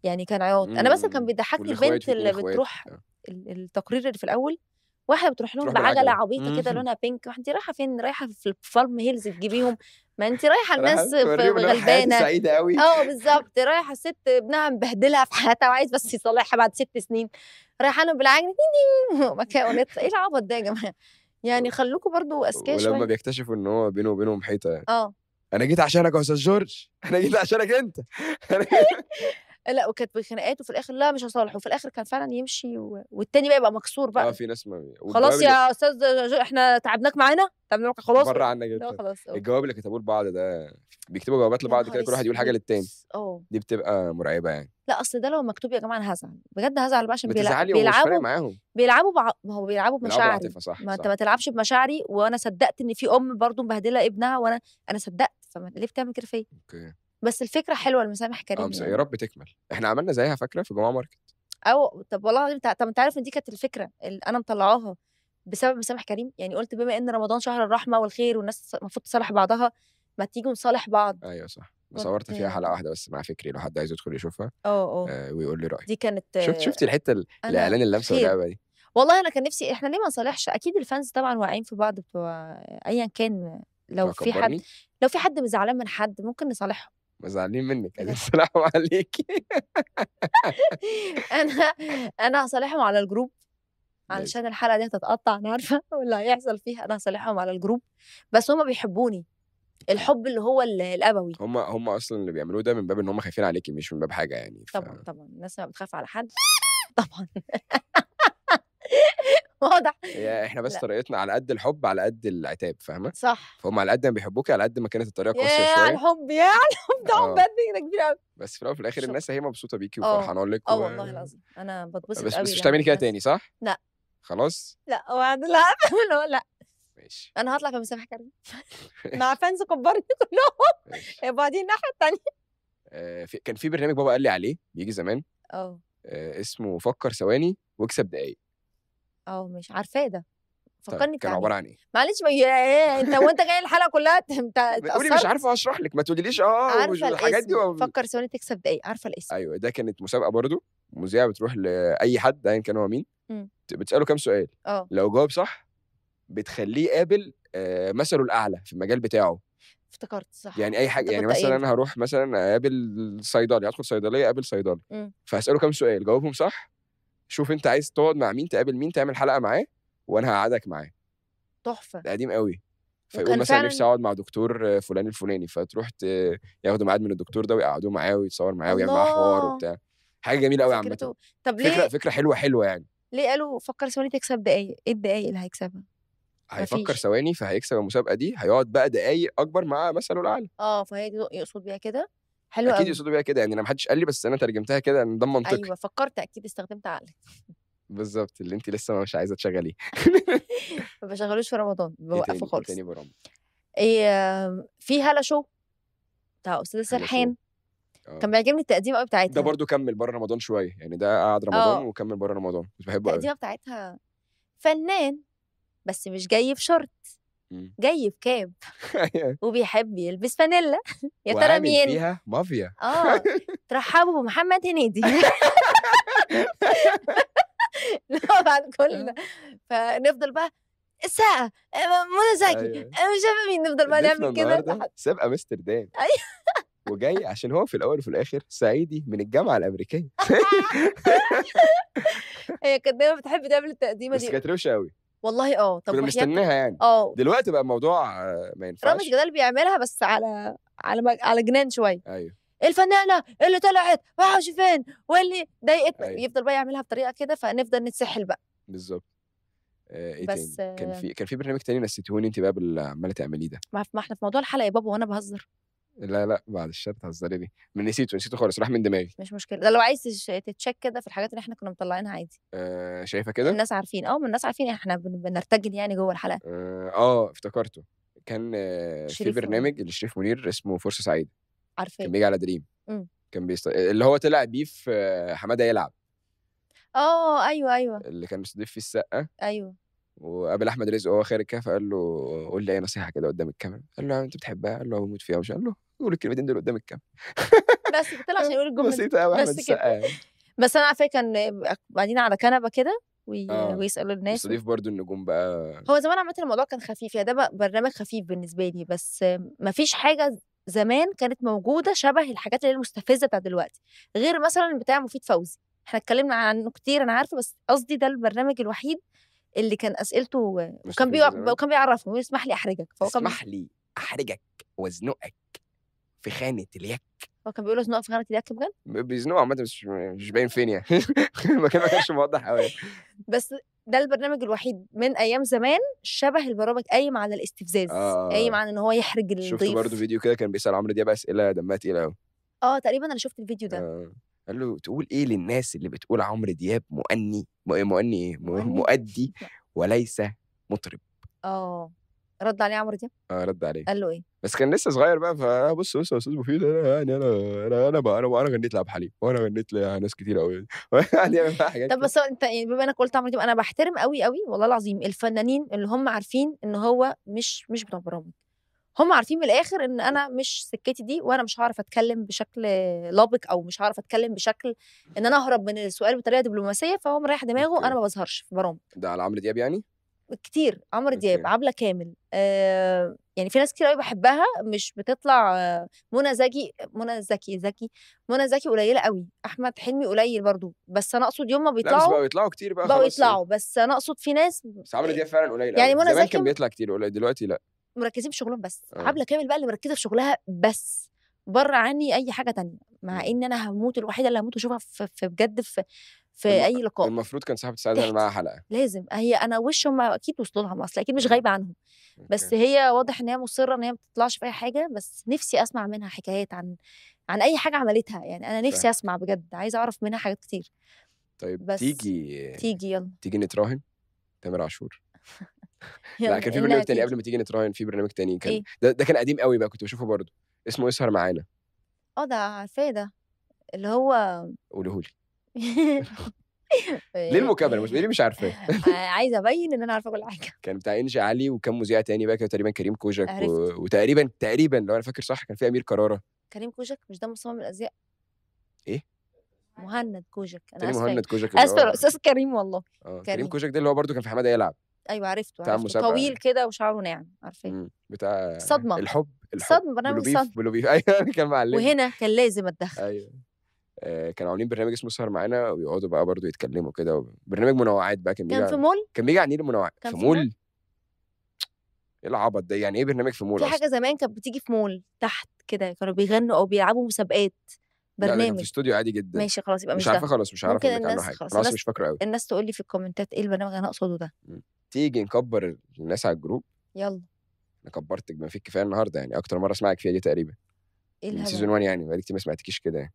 يعني كان عياط انا مثلا كان امم، بيضحكني البنت اللي بتروح يعني. التقرير اللي في الاول واحده بتروح لهم بعجله عبيطه كده امم. لونها بينك انت رايحه فين رايحه في الفارم هيلز تجيبيهم ما انت رايحه الناس غلبانه سعيده قوي اه بالظبط رايحه ست ابنها مبهدلها في حياتها وعايز بس يصلحها بعد ست سنين رايحه انا بالعجله مكونات ايه العبط ده يا جماعه يعني خلوكم برضو اذكياء ولما ولما بيكتشفوا ان هو بينه وبينهم حيطه يعني اه انا جيت عشانك يا استاذ جورج انا جيت عشانك انت لا وكانت بخناقات وفي الاخر لا مش هصالحه وفي الاخر كان فعلا يمشي و... والتاني بقى يبقى مكسور بقى اه في ناس ما خلاص يا استاذ جو... احنا تعبناك معانا تعبناك خلاص بره عنك جدا خلاص أوه. الجواب اللي كتبوه لبعض ده بيكتبوا جوابات لبعض كده كل واحد يقول حاجه للتاني اه دي بتبقى مرعبه يعني لا اصل ده لو مكتوب يا جماعه انا هزعل بجد هزعل بقى عشان بيلعبوا بيلعبوا بيلعبوا بع... ما هو بيلعبوا بمشاعري صح ما انت ما تلعبش بمشاعري وانا صدقت ان في ام برضه مبهدله ابنها وانا انا صدقت فليه بتعمل كده فيا اوكي بس الفكره حلوه لمسامح آه، كريم يعني. يا رب تكمل احنا عملنا زيها فاكره في جماعه ماركت او طب والله العظيم طب انت عارف ان دي كانت الفكره اللي انا مطلعاها بسبب مسامح كريم يعني قلت بما ان رمضان شهر الرحمه والخير والناس المفروض تصالح بعضها ما تيجوا نصالح بعض ايوه صح صورت فيها آه. حلقه واحده بس مع فكري لو حد عايز يدخل يشوفها اه اه, آه، ويقول لي رايه دي كانت شفت شفتي الحته الاعلان اللمسه واللعبه دي والله انا كان نفسي احنا ليه ما نصالحش اكيد الفانز طبعا واقعين في بعض بتوع ايا كان لو في حد لو في حد مزعلان من حد ممكن نصالحهم زعلانين منك عايزين يعني. عليكي انا انا هصالحهم على الجروب علشان الحلقه دي هتتقطع انا عارفه واللي هيحصل فيها انا هصالحهم على الجروب بس هما بيحبوني الحب اللي هو الابوي هم هم اصلا اللي بيعملوه ده من باب ان هم خايفين عليكي مش من باب حاجه يعني ف... طبعا طبعا الناس ما بتخاف على حد طبعا واضح احنا بس طريقتنا على قد الحب على قد العتاب فاهمه صح فهم على قد ما بيحبوكي على قد ما كانت الطريقه قاسيه شويه على الحب يا على الحب ده بجد آه. كده إيه؟ كبير قوي بس في الاول وفي الاخر الناس هي مبسوطه بيكي آه. وفرحانه لك اه والله العظيم انا بتبسط بس قوي بس مش يعني هتعملي كده تاني صح؟ لا خلاص؟ لا لا لا لا ماشي انا هطلع في مسافه كريم مع فانز كبرني كلهم وبعدين الناحيه الثانيه آه، كان في برنامج بابا قال لي عليه بيجي زمان اه اسمه فكر ثواني واكسب دقايق اه مش عارفاه ده طيب، فكرني كان عباره عن ايه؟ معلش ما إيه، انت وانت جاي الحلقه كلها انت قولي مش عارفه اشرح لك ما تقوليليش اه عارفه الحاجات دي فكر ثواني تكسب دقايق عارفه الاسم ايوه ده كانت مسابقه برضو مذيعه بتروح لاي حد ايا كان هو مين امم. بتساله كام سؤال اه لو جاوب صح بتخليه يقابل آه، مثله الاعلى في المجال بتاعه افتكرت صح يعني اي حاجه يعني مثلا انا هروح مثلا اقابل صيدلي هدخل صيدليه اقابل صيدلي امم. فهساله كام سؤال جاوبهم صح شوف انت عايز تقعد مع مين تقابل مين تعمل حلقه معاه وانا هقعدك معاه تحفه ده قديم قوي فيقول مثلا فعلا... نفسي اقعد مع دكتور فلان الفلاني فتروح ياخدوا ميعاد من الدكتور ده ويقعدوه معاه ويتصور معاه ويعمل معاه حوار وبتاع حاجه جميله قوي عامه طب ليه فكره فكره حلوه حلوه يعني ليه قالوا فكر ثواني تكسب دقايق ايه الدقايق اللي هيكسبها هيفكر ثواني فهيكسب المسابقه دي هيقعد بقى دقايق اكبر مع مثله الاعلى اه فهي دي يقصد بيها كده حلو اكيد يقصدوا بيها كده يعني انا ما حدش قال لي بس انا ترجمتها كده ان ده منطقي ايوه فكرت اكيد استخدمت عقلك بالظبط اللي انت لسه مش عايزه تشغليه ما بشغلوش في رمضان إيه بوقفه إيه خالص تاني برامج ايه في هلا شو بتاع استاذ سرحان كان آه. بيعجبني التقديمه قوي بتاعتها ده برضو كمل بره رمضان شويه يعني ده قعد رمضان أوه. وكمل بره رمضان مش بحبه قوي التقديمه بتاعتها فنان بس مش جاي في شرط إمم. جاي بكاب أيوه. وبيحب يلبس فانيلا يا ترى مين فيها مافيا اه ترحبوا بمحمد هنيدي لا بعد كل ده آه. فنفضل بقى الساعة آه، منى زكي انا أيوه. آه، مش عارفه مين نفضل بقى نعمل كده سابقة امستردام أيوه. وجاي عشان هو في الاول وفي الاخر صعيدي من الجامعه الامريكيه هي كانت دايما بتحب تعمل التقديمه دي بس كانت روشه قوي والله اه طب كنا مستناها يعني اه دلوقتي بقى الموضوع ما ينفعش رامز جلال بيعملها بس على على مج... على جنان شويه ايوه الفنانه اللي طلعت اعرفش فين واللي ضايقتنا أيوة. يفضل بقى يعملها بطريقه كده فنفضل نتسحل بقى بالظبط آه، ايه بس تاني؟ كان آه. في كان في برنامج تاني نسيتوني انت بقى عماله تعمليه ده ما احنا في موضوع الحلقه يا بابا وانا بهزر لا لا بعد الشر تهزري ليه؟ من نسيته نسيته خالص راح من دماغي مش مشكله ده لو عايز تتشك كده في الحاجات اللي احنا كنا مطلعينها عادي آه شايفه كده الناس عارفين اه الناس عارفين احنا بنرتجل يعني جوه الحلقه اه, آه، افتكرته كان في برنامج لشريف منير اسمه فرصه سعيده كان بيجي على دريم مم. كان بيست... اللي هو طلع بيه في حماده يلعب اه ايوه ايوه اللي كان مستضيف فيه السقه ايوه وقابل احمد رزق وهو خارج كده فقال له قول لي اي نصيحه كده قدام الكاميرا قال له أه، انت بتحبها قال له بموت فيها مش قال له قول الكلمتين دول قدام الكاميرا بس طلع عشان يقول الجمله بسيطه قوي بس كده بس انا عارفه كان قاعدين على كنبه كده وي... آه. ويسالوا الناس يستضيف برضو النجوم بقى هو زمان عامه الموضوع كان خفيف يعني ده برنامج خفيف بالنسبه لي بس ما فيش حاجه زمان كانت موجوده شبه الحاجات اللي المستفزه بتاع دلوقتي غير مثلا بتاع مفيد فوزي احنا اتكلمنا عنه كتير انا عارفه بس قصدي ده البرنامج الوحيد اللي كان اسئلته وكان بيع... وكان بيعرفهم ويسمح لي احرجك فهو كان اسمح لي احرجك وازنقك في خانه اليك هو كان بيقول له في خانه اليك بجد؟ بيزنقوا عامه بس مش باين فين يعني ما كانش موضح قوي بس ده البرنامج الوحيد من ايام زمان شبه البرامج قايم على الاستفزاز آه. قايم على ان هو يحرج الضيف شفت برضه فيديو كده كان بيسال عمرو دياب اسئله دمها تقيله قوي اه تقريبا انا شفت الفيديو ده آه. قال له تقول ايه للناس اللي بتقول عمرو دياب مؤني مؤني ايه مؤدي وليس مطرب اه رد عليه عمرو دياب اه رد عليه قال له ايه بس كان لسه صغير بقى فبص بص يا استاذ مفيد انا يعني انا انا انا بقى انا بقى انا غنيت لعب حليم وانا غنيت لناس كتير قوي يعني حاجات طب بس انت يعني بما انك قلت عمرو دياب انا بحترم قوي قوي والله العظيم الفنانين اللي هم عارفين ان هو مش مش بتاع برامج هم عارفين من الاخر ان انا مش سكتي دي وانا مش هعرف اتكلم بشكل لابق او مش هعرف اتكلم بشكل ان انا اهرب من السؤال بطريقه دبلوماسيه فهو مريح دماغه انا ما بظهرش في برامج ده على عمرو دياب يعني كتير عمرو دياب عبله كامل آه يعني في ناس كتير قوي بحبها مش بتطلع آه منى زكي منى زكي زكي منى زكي قليله قوي احمد حلمي قليل برضو بس انا اقصد يوم ما بيطلعوا لا بس بقوا يطلعوا كتير بقى بقوا يعني يطلعوا بس انا اقصد في ناس بس عمرو يعني دياب فعلا قليله يعني منى زكي كان بيطلع كتير قليل دلوقتي لا مركزين في شغلهم بس آه. عبله كامل بقى اللي مركزه في شغلها بس بره عني اي حاجه تانية مع إمم. ان انا هموت الوحيده اللي هموت واشوفها في بجد في في الم... اي لقاء المفروض كان صاحبه السعاده معاها حلقه لازم هي انا وش هم اكيد وصلوا لها اصل اكيد مش غايبه عنهم بس okay. هي واضح ان هي مصره ان هي ما بتطلعش في اي حاجه بس نفسي اسمع منها حكايات عن عن اي حاجه عملتها يعني انا نفسي اسمع بجد عايزه اعرف منها حاجات كتير طيب بس تيجي تيجي يلا تيجي نتراهن تامر عاشور لا كان في برنامج تاني قبل ما تيجي نتراهن في برنامج تاني كان إيه؟ ده, ده كان قديم قوي بقى كنت بشوفه برضه اسمه اسهر معانا اه ده عارفاه ده اللي هو قولهولي ليه المكابره مش ليه مش عارفاه عايزه ابين ان انا عارفه كل حاجه كان بتاع انجي علي وكان مذيع تاني بقى كان تقريبا كريم كوجك و... وتقريبا تقريبا لو انا فاكر صح كان في امير كراره كريم كوجك مش ده مصمم الازياء ايه مهند كوجك انا اسفه مهند كوجك اسفه استاذ كريم والله آه. كريم. كريم كوجك ده اللي هو برده كان في حماده يلعب ايوه عرفته عرفته طويل كده وشعره ناعم عارفاه بتاع صدمه الحب الحب صدمه برنامج صدمه ايوه كان معلم وهنا كان لازم اتدخل ايوه آه، كانوا عاملين برنامج اسمه سهر معانا ويقعدوا بقى برضو يتكلموا كده برنامج منوعات بقى كان بيجي كان في مول كان بيجي على نيل كان في مول ايه العبط ده يعني ايه برنامج في مول في حاجه زمان كانت بتيجي في مول تحت كده كانوا بيغنوا او بيلعبوا مسابقات برنامج في استوديو عادي جدا ماشي خلاص يبقى مش, مش عارفه خلاص مش عارفه ممكن الناس خلاص مش فاكره قوي الناس تقول لي في الكومنتات ايه البرنامج اللي انا اقصده ده تيجي نكبر الناس على الجروب يلا انا كبرتك بما فيه الكفايه النهارده يعني اكتر مره اسمعك فيها دي تقريبا ايه الهبل سيزون 1 يعني بقالي كتير ما سمعتكيش كده يعني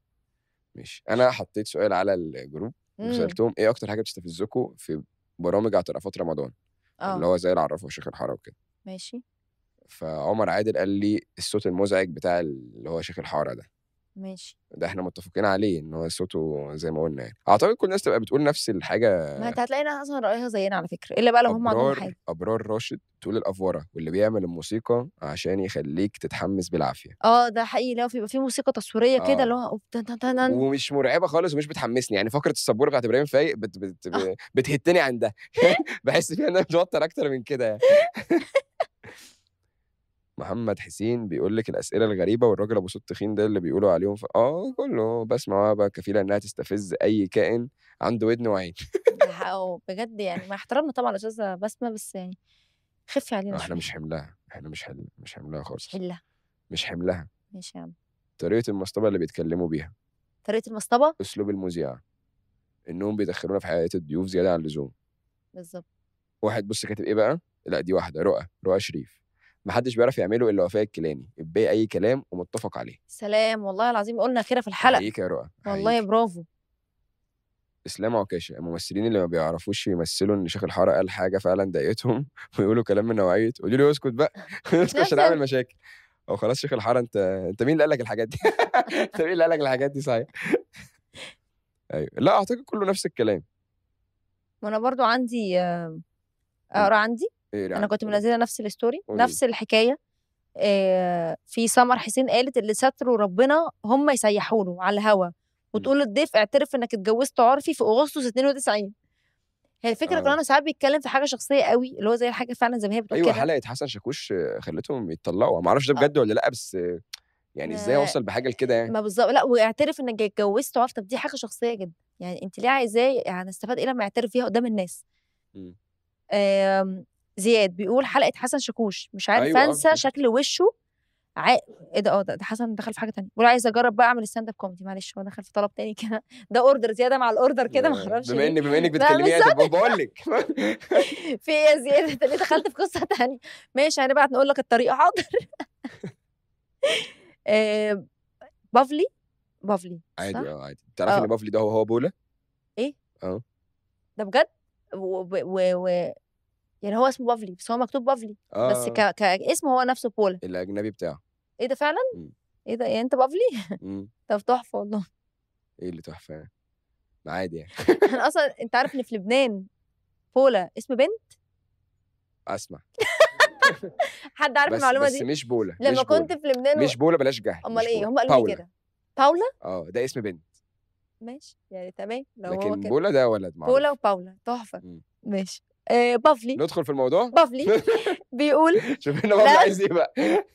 ماشي انا حطيت سؤال على الجروب إمم. وسالتهم ايه اكتر حاجه بتستفزكم في برامج اعترافات رمضان أوه. اللي آه. هو زي العرافه وشيخ الحاره وكده ماشي فعمر عادل قال لي الصوت المزعج بتاع اللي هو شيخ الحاره ده ماشي ده احنا متفقين عليه ان هو صوته زي ما قلنا يعني اعتقد كل الناس تبقى بتقول نفس الحاجه ما انت هتلاقي اصلا رايها زينا على فكره الا بقى لو هم عندهم حاجه ابرار راشد تقول الافوره واللي بيعمل الموسيقى عشان يخليك تتحمس بالعافيه اه ده حقيقي لو بيبقى في موسيقى تصويريه كده آه. اللي هو ومش مرعبه خالص ومش بتحمسني يعني فقره السبوره بتاعت ابراهيم فايق بت بت بت آه. بتهتني عندها بحس فيها ان انا متوتر اكتر من كده يعني محمد حسين بيقول لك الاسئله الغريبه والراجل ابو صوت تخين ده اللي بيقولوا عليهم ف... اه كله بسمع بقى كفيله انها تستفز اي كائن عنده ودن وعين بجد يعني مع احترامنا طبعا الاستاذه بسمه بس يعني خفي علينا آه، احنا مش حملها احنا مش حل... مش حملها خالص حلها مش حملها ماشي يا عم طريقه المصطبه اللي بيتكلموا بيها طريقه المصطبه اسلوب المذيعه انهم بيدخلونا في حياه الضيوف زياده عن اللزوم بالظبط واحد بص كاتب ايه بقى لا دي واحده رؤى رؤى شريف محدش بيعرف يعمله الا وفاء الكيلاني الباقي اي كلام ومتفق عليه سلام والله العظيم قلنا خيره في الحلقه حقيقي يا رؤى والله برافو اسلام عكاشه الممثلين اللي ما بيعرفوش يمثلوا ان شيخ الحاره قال حاجه فعلا ضايقتهم ويقولوا كلام من نوعيه قولوا له اسكت بقى اسكت عشان اعمل مشاكل او خلاص شيخ الحاره انت انت مين اللي قال لك الحاجات دي انت مين اللي قال لك الحاجات دي صحيح ايوه لا اعتقد كله نفس الكلام وانا برضو عندي اقرا عندي إيه، انا كنت يعني منزله نفس الستوري نفس الحكايه آه في سمر حسين قالت اللي ستروا ربنا هم يسيحوا له على الهوا إمم. وتقول للضيف اعترف انك اتجوزت عرفي في اغسطس 92 هي الفكره آه. ساعات بيتكلم في حاجه شخصيه قوي اللي هو زي الحاجه فعلا زي ما هي بتقول ايوه كده. حلقه حسن شاكوش خلتهم يتطلقوا ما اعرفش ده آه. بجد آه. ولا لا بس يعني ازاي اوصل بحاجه لكده يعني ما بالظبط لا واعترف انك اتجوزت عرفي طب دي حاجه شخصيه جدا يعني انت ليه عايزاه يعني استفاد ايه لما يعترف فيها قدام الناس إمم. آمم، زياد بيقول حلقه حسن شاكوش مش عارف أيوة آه، انسى شكل وشه ع... ايه ده اه ده حسن دخل في حاجه تانية بيقول عايز اجرب بقى اعمل ستاند اب كوميدي معلش هو دخل في طلب تاني كده ده اوردر زياده مع الاوردر كده ما اعرفش بما انك بما انك بتكلميني يا بقول لك في ايه يا زياد انت ليه دخلت في قصه تانية ماشي هنبعت نقول لك الطريقه حاضر آه، بافلي بافلي عادي اه عادي تعرفي آه. ان بافلي ده هو هو بولا ايه اه ده بجد و... و... و... يعني هو اسمه بافلي بس هو مكتوب بافلي آه. بس ك... كاسم هو نفسه بولا الاجنبي بتاعه ايه ده فعلا؟ م. إمم. ايه ده يعني انت بافلي؟ إمم. طب تحفه والله ايه اللي تحفه؟ يعني؟ عادي يعني انا اصلا انت عارف ان في لبنان بولا اسم بنت؟ اسمع حد عارف المعلومه دي؟ بس مش بولا لما مش كنت بولا. في لبنان مش بولا بلاش جهل امال ايه؟ هم قالوا إيه لي كده باولا؟ اه ده اسم بنت ماشي يعني تمام لو لكن هو كده. بولا ده ولد معروف بولا وباولا تحفه إمم. ماشي آه، بافلي ندخل في الموضوع بافلي بيقول شوف لنا بافلي عايز ايه بقى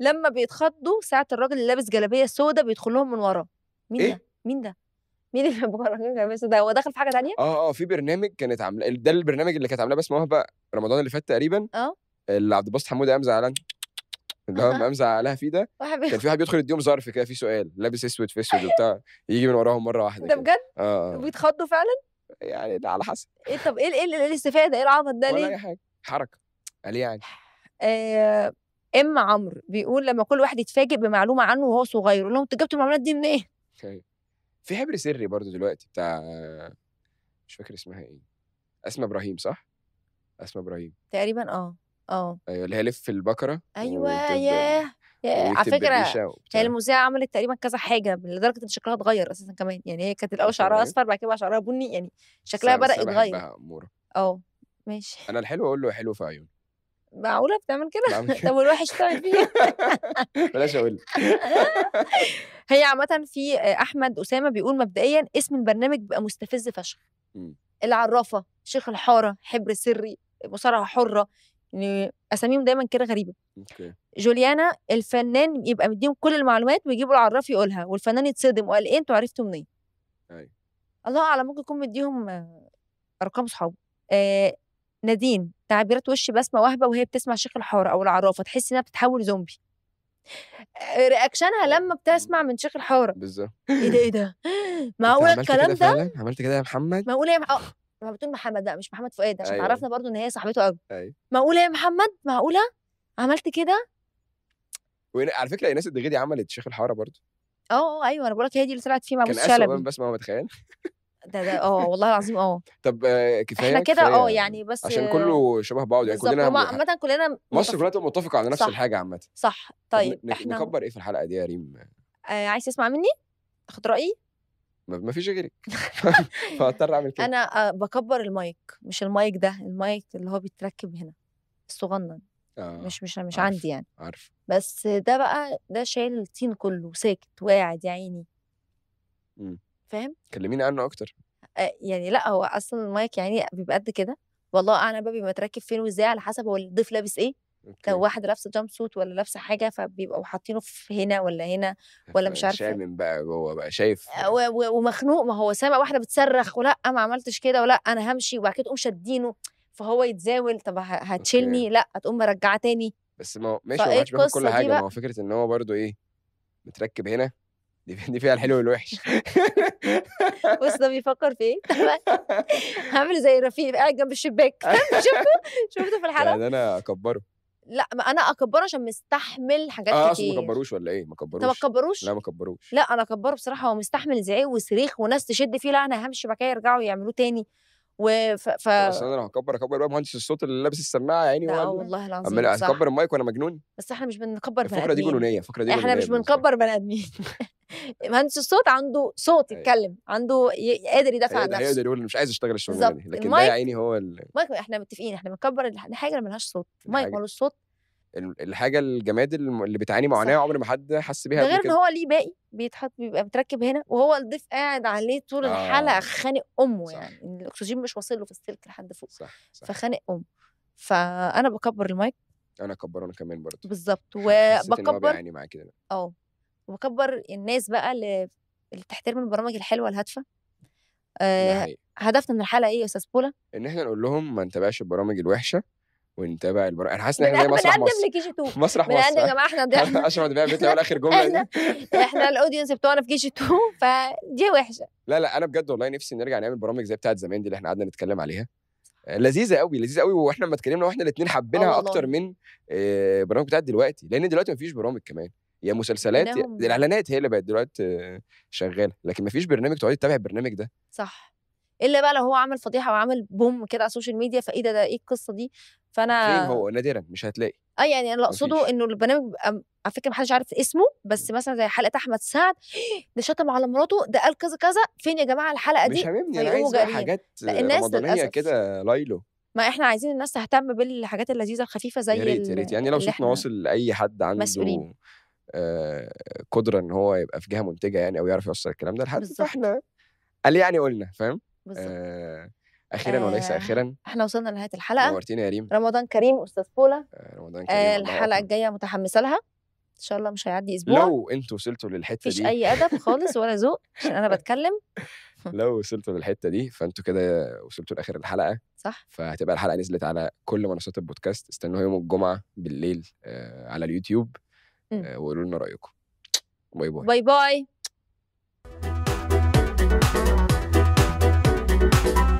لما بيتخضوا ساعه الراجل اللي لابس جلابيه سودا بيدخل لهم من وراه مين إيه؟ ده مين ده مين اللي بيبقى راجل جلابيه سودا هو دخل في حاجه تانية اه اه في برنامج كانت عامله ده البرنامج اللي كانت عاملاه بس موهبه رمضان اللي فات تقريبا اه اللي عبد الباسط حموده قام زعلان اللي هو قام زعلها فيه ده كان في واحد بيدخل يديهم ظرف كده في سؤال لابس اسود في اسود وبتاع يجي من وراهم مره واحده ده بجد؟ آه،, اه بيتخضوا فعلا؟ يعني ده على حسب إيه طب ايه إيه, ايه الاستفاده ايه العبط ده ليه ولا اي حاجه حركه قال إيه يعني آه ام عمرو بيقول لما كل واحد يتفاجئ بمعلومه عنه وهو صغير يقول لهم انتوا جبتوا المعلومات دي منين إيه؟ في حبر سري برضو دلوقتي بتاع مش فاكر اسمها ايه اسماء ابراهيم صح اسماء ابراهيم تقريبا اه اه ايوه اللي هي لف البكره ايوه ياه يعني على فكره هي يعني المذيعه عملت تقريبا كذا حاجه لدرجه ان شكلها اتغير اساسا كمان يعني هي كانت الاول شعرها اصفر بعد كده بقى شعرها بني يعني شكلها بدا يتغير اه ماشي انا الحلو اقول له حلو في عيون معقوله بتعمل كده طب والوحش طيب فيه بلاش اقول هي عامه في آه، احمد اسامه بيقول مبدئيا اسم البرنامج بيبقى مستفز فشخ العرافه شيخ الحاره حبر سري مصارعه حره يعني اساميهم دايما كده غريبه اوكي جوليانا الفنان يبقى مديهم كل المعلومات ويجيبوا العراف يقولها والفنان يتصدم وقال ايه انتوا عرفتوا منين ايوه الله اعلم ممكن يكون مديهم ارقام صحابه آه نادين تعبيرات وش بسمه وهبه وهي بتسمع شيخ الحاره او العرافه تحس انها بتتحول زومبي رياكشنها أيوه. لما بتسمع من شيخ الحاره بالظبط ايه ده ايه ده معقول الكلام ده عملت كده يا محمد معقول يا محمد آه. لما بتقول محمد لا مش محمد فؤاد عشان أيوة. أيوه. عرفنا برضو ان هي صاحبته قوي أيوة. معقوله يا محمد معقوله عملت كده وعلى فكره ايناس الدغيدي عملت شيخ الحاره برضو اه, آه، ايوه انا بقول لك هي دي اللي طلعت فيه مع كان شلبي بس ما بتخيل ده ده اه والله العظيم اه طب آه، كفايه احنا كده اه يعني بس عشان كله شبه بعض يعني كلنا عامه كلنا مصر كلها متفقه على نفس الحاجه عامه صح طيب احنا نكبر ايه في الحلقه دي يا ريم آه عايز تسمع مني تاخد رايي ما فيش غيرك فاضطر اعمل كده انا آه، بكبر المايك مش المايك ده المايك اللي هو بيتركب هنا الصغنن آه. مش مش مش عارف. عندي يعني عارف بس ده بقى ده شايل الطين كله ساكت واعد يا عيني إمم. فاهم كلميني عنه اكتر آه، يعني لا هو اصلا المايك يعني بيبقى قد كده والله اعلم بقى بيبقى متركب فين وازاي على حسب هو الضيف لابس ايه لو واحد لابسه جامب سوت ولا لابسه حاجه فبيبقوا حاطينه في هنا ولا هنا ولا مش عارفه شامم بقى جوه بقى شايف آه، ومخنوق ما هو سامع واحده بتصرخ ولا ما عملتش كده ولا انا همشي وبعد كده تقوم شادينه فهو يتزاول طب هتشيلني لا تقوم مرجعه تاني بس ما هو ماشي هو كل حاجه ما هو فكره ان هو برده ايه متركب هنا دي فيها الحلو والوحش بص ده بيفكر في ايه؟ عامل زي رفيق قاعد جنب الشباك شفته شفته في الحلقه يعني انا اكبره لا ما انا اكبره عشان مستحمل حاجات آه كتير إيه؟ ما كبروش ولا ايه ما كبروش ما كبروش لا ما كبروش لا انا اكبره بصراحه هو مستحمل زعيق وصريخ وناس تشد فيه لا انا همشي بعد كده يرجعوا يعملوه تاني وف ف اصل انا لو هكبر اكبر بقى مهندس الصوت اللي لابس السماعه يعني لا والله العظيم اما اكبر المايك وانا مجنون بس احنا مش بنكبر بني ادمين الفكره دي جنونيه الفكره دي احنا مش بنكبر بني ادمين مهندس الصوت عنده صوت أيوه. يتكلم عنده قادر يدافع عن نفسه هيقدر يقول مش عايز اشتغل الشغلانه دي لكن ده يا عيني هو ال... مايك احنا متفقين احنا بنكبر الحاجه اللي ملهاش صوت مايك مالوش صوت الحاجه الجماد اللي بتعاني معاناه عمر ما حد حس بيها غير ان هو ليه باقي بيتحط بيبقى متركب هنا وهو الضيف قاعد عليه طول آه. الحلقه خانق امه صح. يعني الاكسجين مش واصل له في السلك لحد فوق صح. صح. فخانق امه فانا بكبر المايك انا اكبر انا كمان برضه بالظبط وبكبر يعني معاك كده اه وبكبر الناس بقى اللي تحترم البرامج الحلوه الهادفه آه هدفنا من الحلقه ايه يا استاذ بولا؟ ان احنا نقول لهم ما نتابعش البرامج الوحشه ونتابع البرامج انا حاسس ان احنا زي مسرح مصر لكي جي 2 مسرح مصر يا جماعه احنا ضحكنا اشرف دبيع بيت اول اخر جمله احنا احنا الاودينس بتوعنا في كي جي 2 فدي وحشه لا لا انا بجد والله نفسي نرجع نعمل برامج زي بتاعت زمان دي اللي احنا قعدنا نتكلم عليها آه، لذيذه قوي لذيذه قوي واحنا لما اتكلمنا واحنا الاثنين حبيناها آه، اكتر من البرامج آه، بتاعت دلوقتي لان دلوقتي مفيش برامج كمان يا مسلسلات يا الاعلانات هي اللي بقت دلوقتي شغاله لكن ما فيش برنامج تقعدي تتابعي البرنامج ده صح الا بقى لو هو عمل فضيحه وعمل بوم كده على السوشيال ميديا فايه ده ده ايه القصه دي فانا فين هو نادرا مش هتلاقي اه يعني انا اقصده انه البرنامج على فكره محدش عارف اسمه بس مثلا زي حلقه احمد سعد ده شتم على مراته ده قال كذا كذا فين يا جماعه الحلقه دي مش انا عايز بقى حاجات رمضانيه كده لايلو ما احنا عايزين الناس تهتم بالحاجات اللذيذه الخفيفه زي يا ريت يا ريت يعني لو شفنا واصل لاي حد عنده مسؤولين. آه، قدره ان هو يبقى في جهه منتجه يعني او يعرف يوصل الكلام ده لحد فاحنا قال يعني قلنا فاهم آه، اخيرا آه وليس اخيرا احنا وصلنا لنهايه الحلقه نورتينا يا ريم رمضان كريم استاذ بولا آه رمضان آه، كريم آه الحلقه الجايه متحمسه لها ان شاء الله مش هيعدي اسبوع لو انتوا وصلتوا للحته دي مفيش اي ادب خالص ولا ذوق عشان انا بتكلم لو وصلتوا للحته دي فانتوا كده وصلتوا لاخر الحلقه صح فهتبقى الحلقه نزلت على كل منصات البودكاست استنوها يوم الجمعه بالليل آه على اليوتيوب آه، وقولوا لنا رايكم باي باي باي باي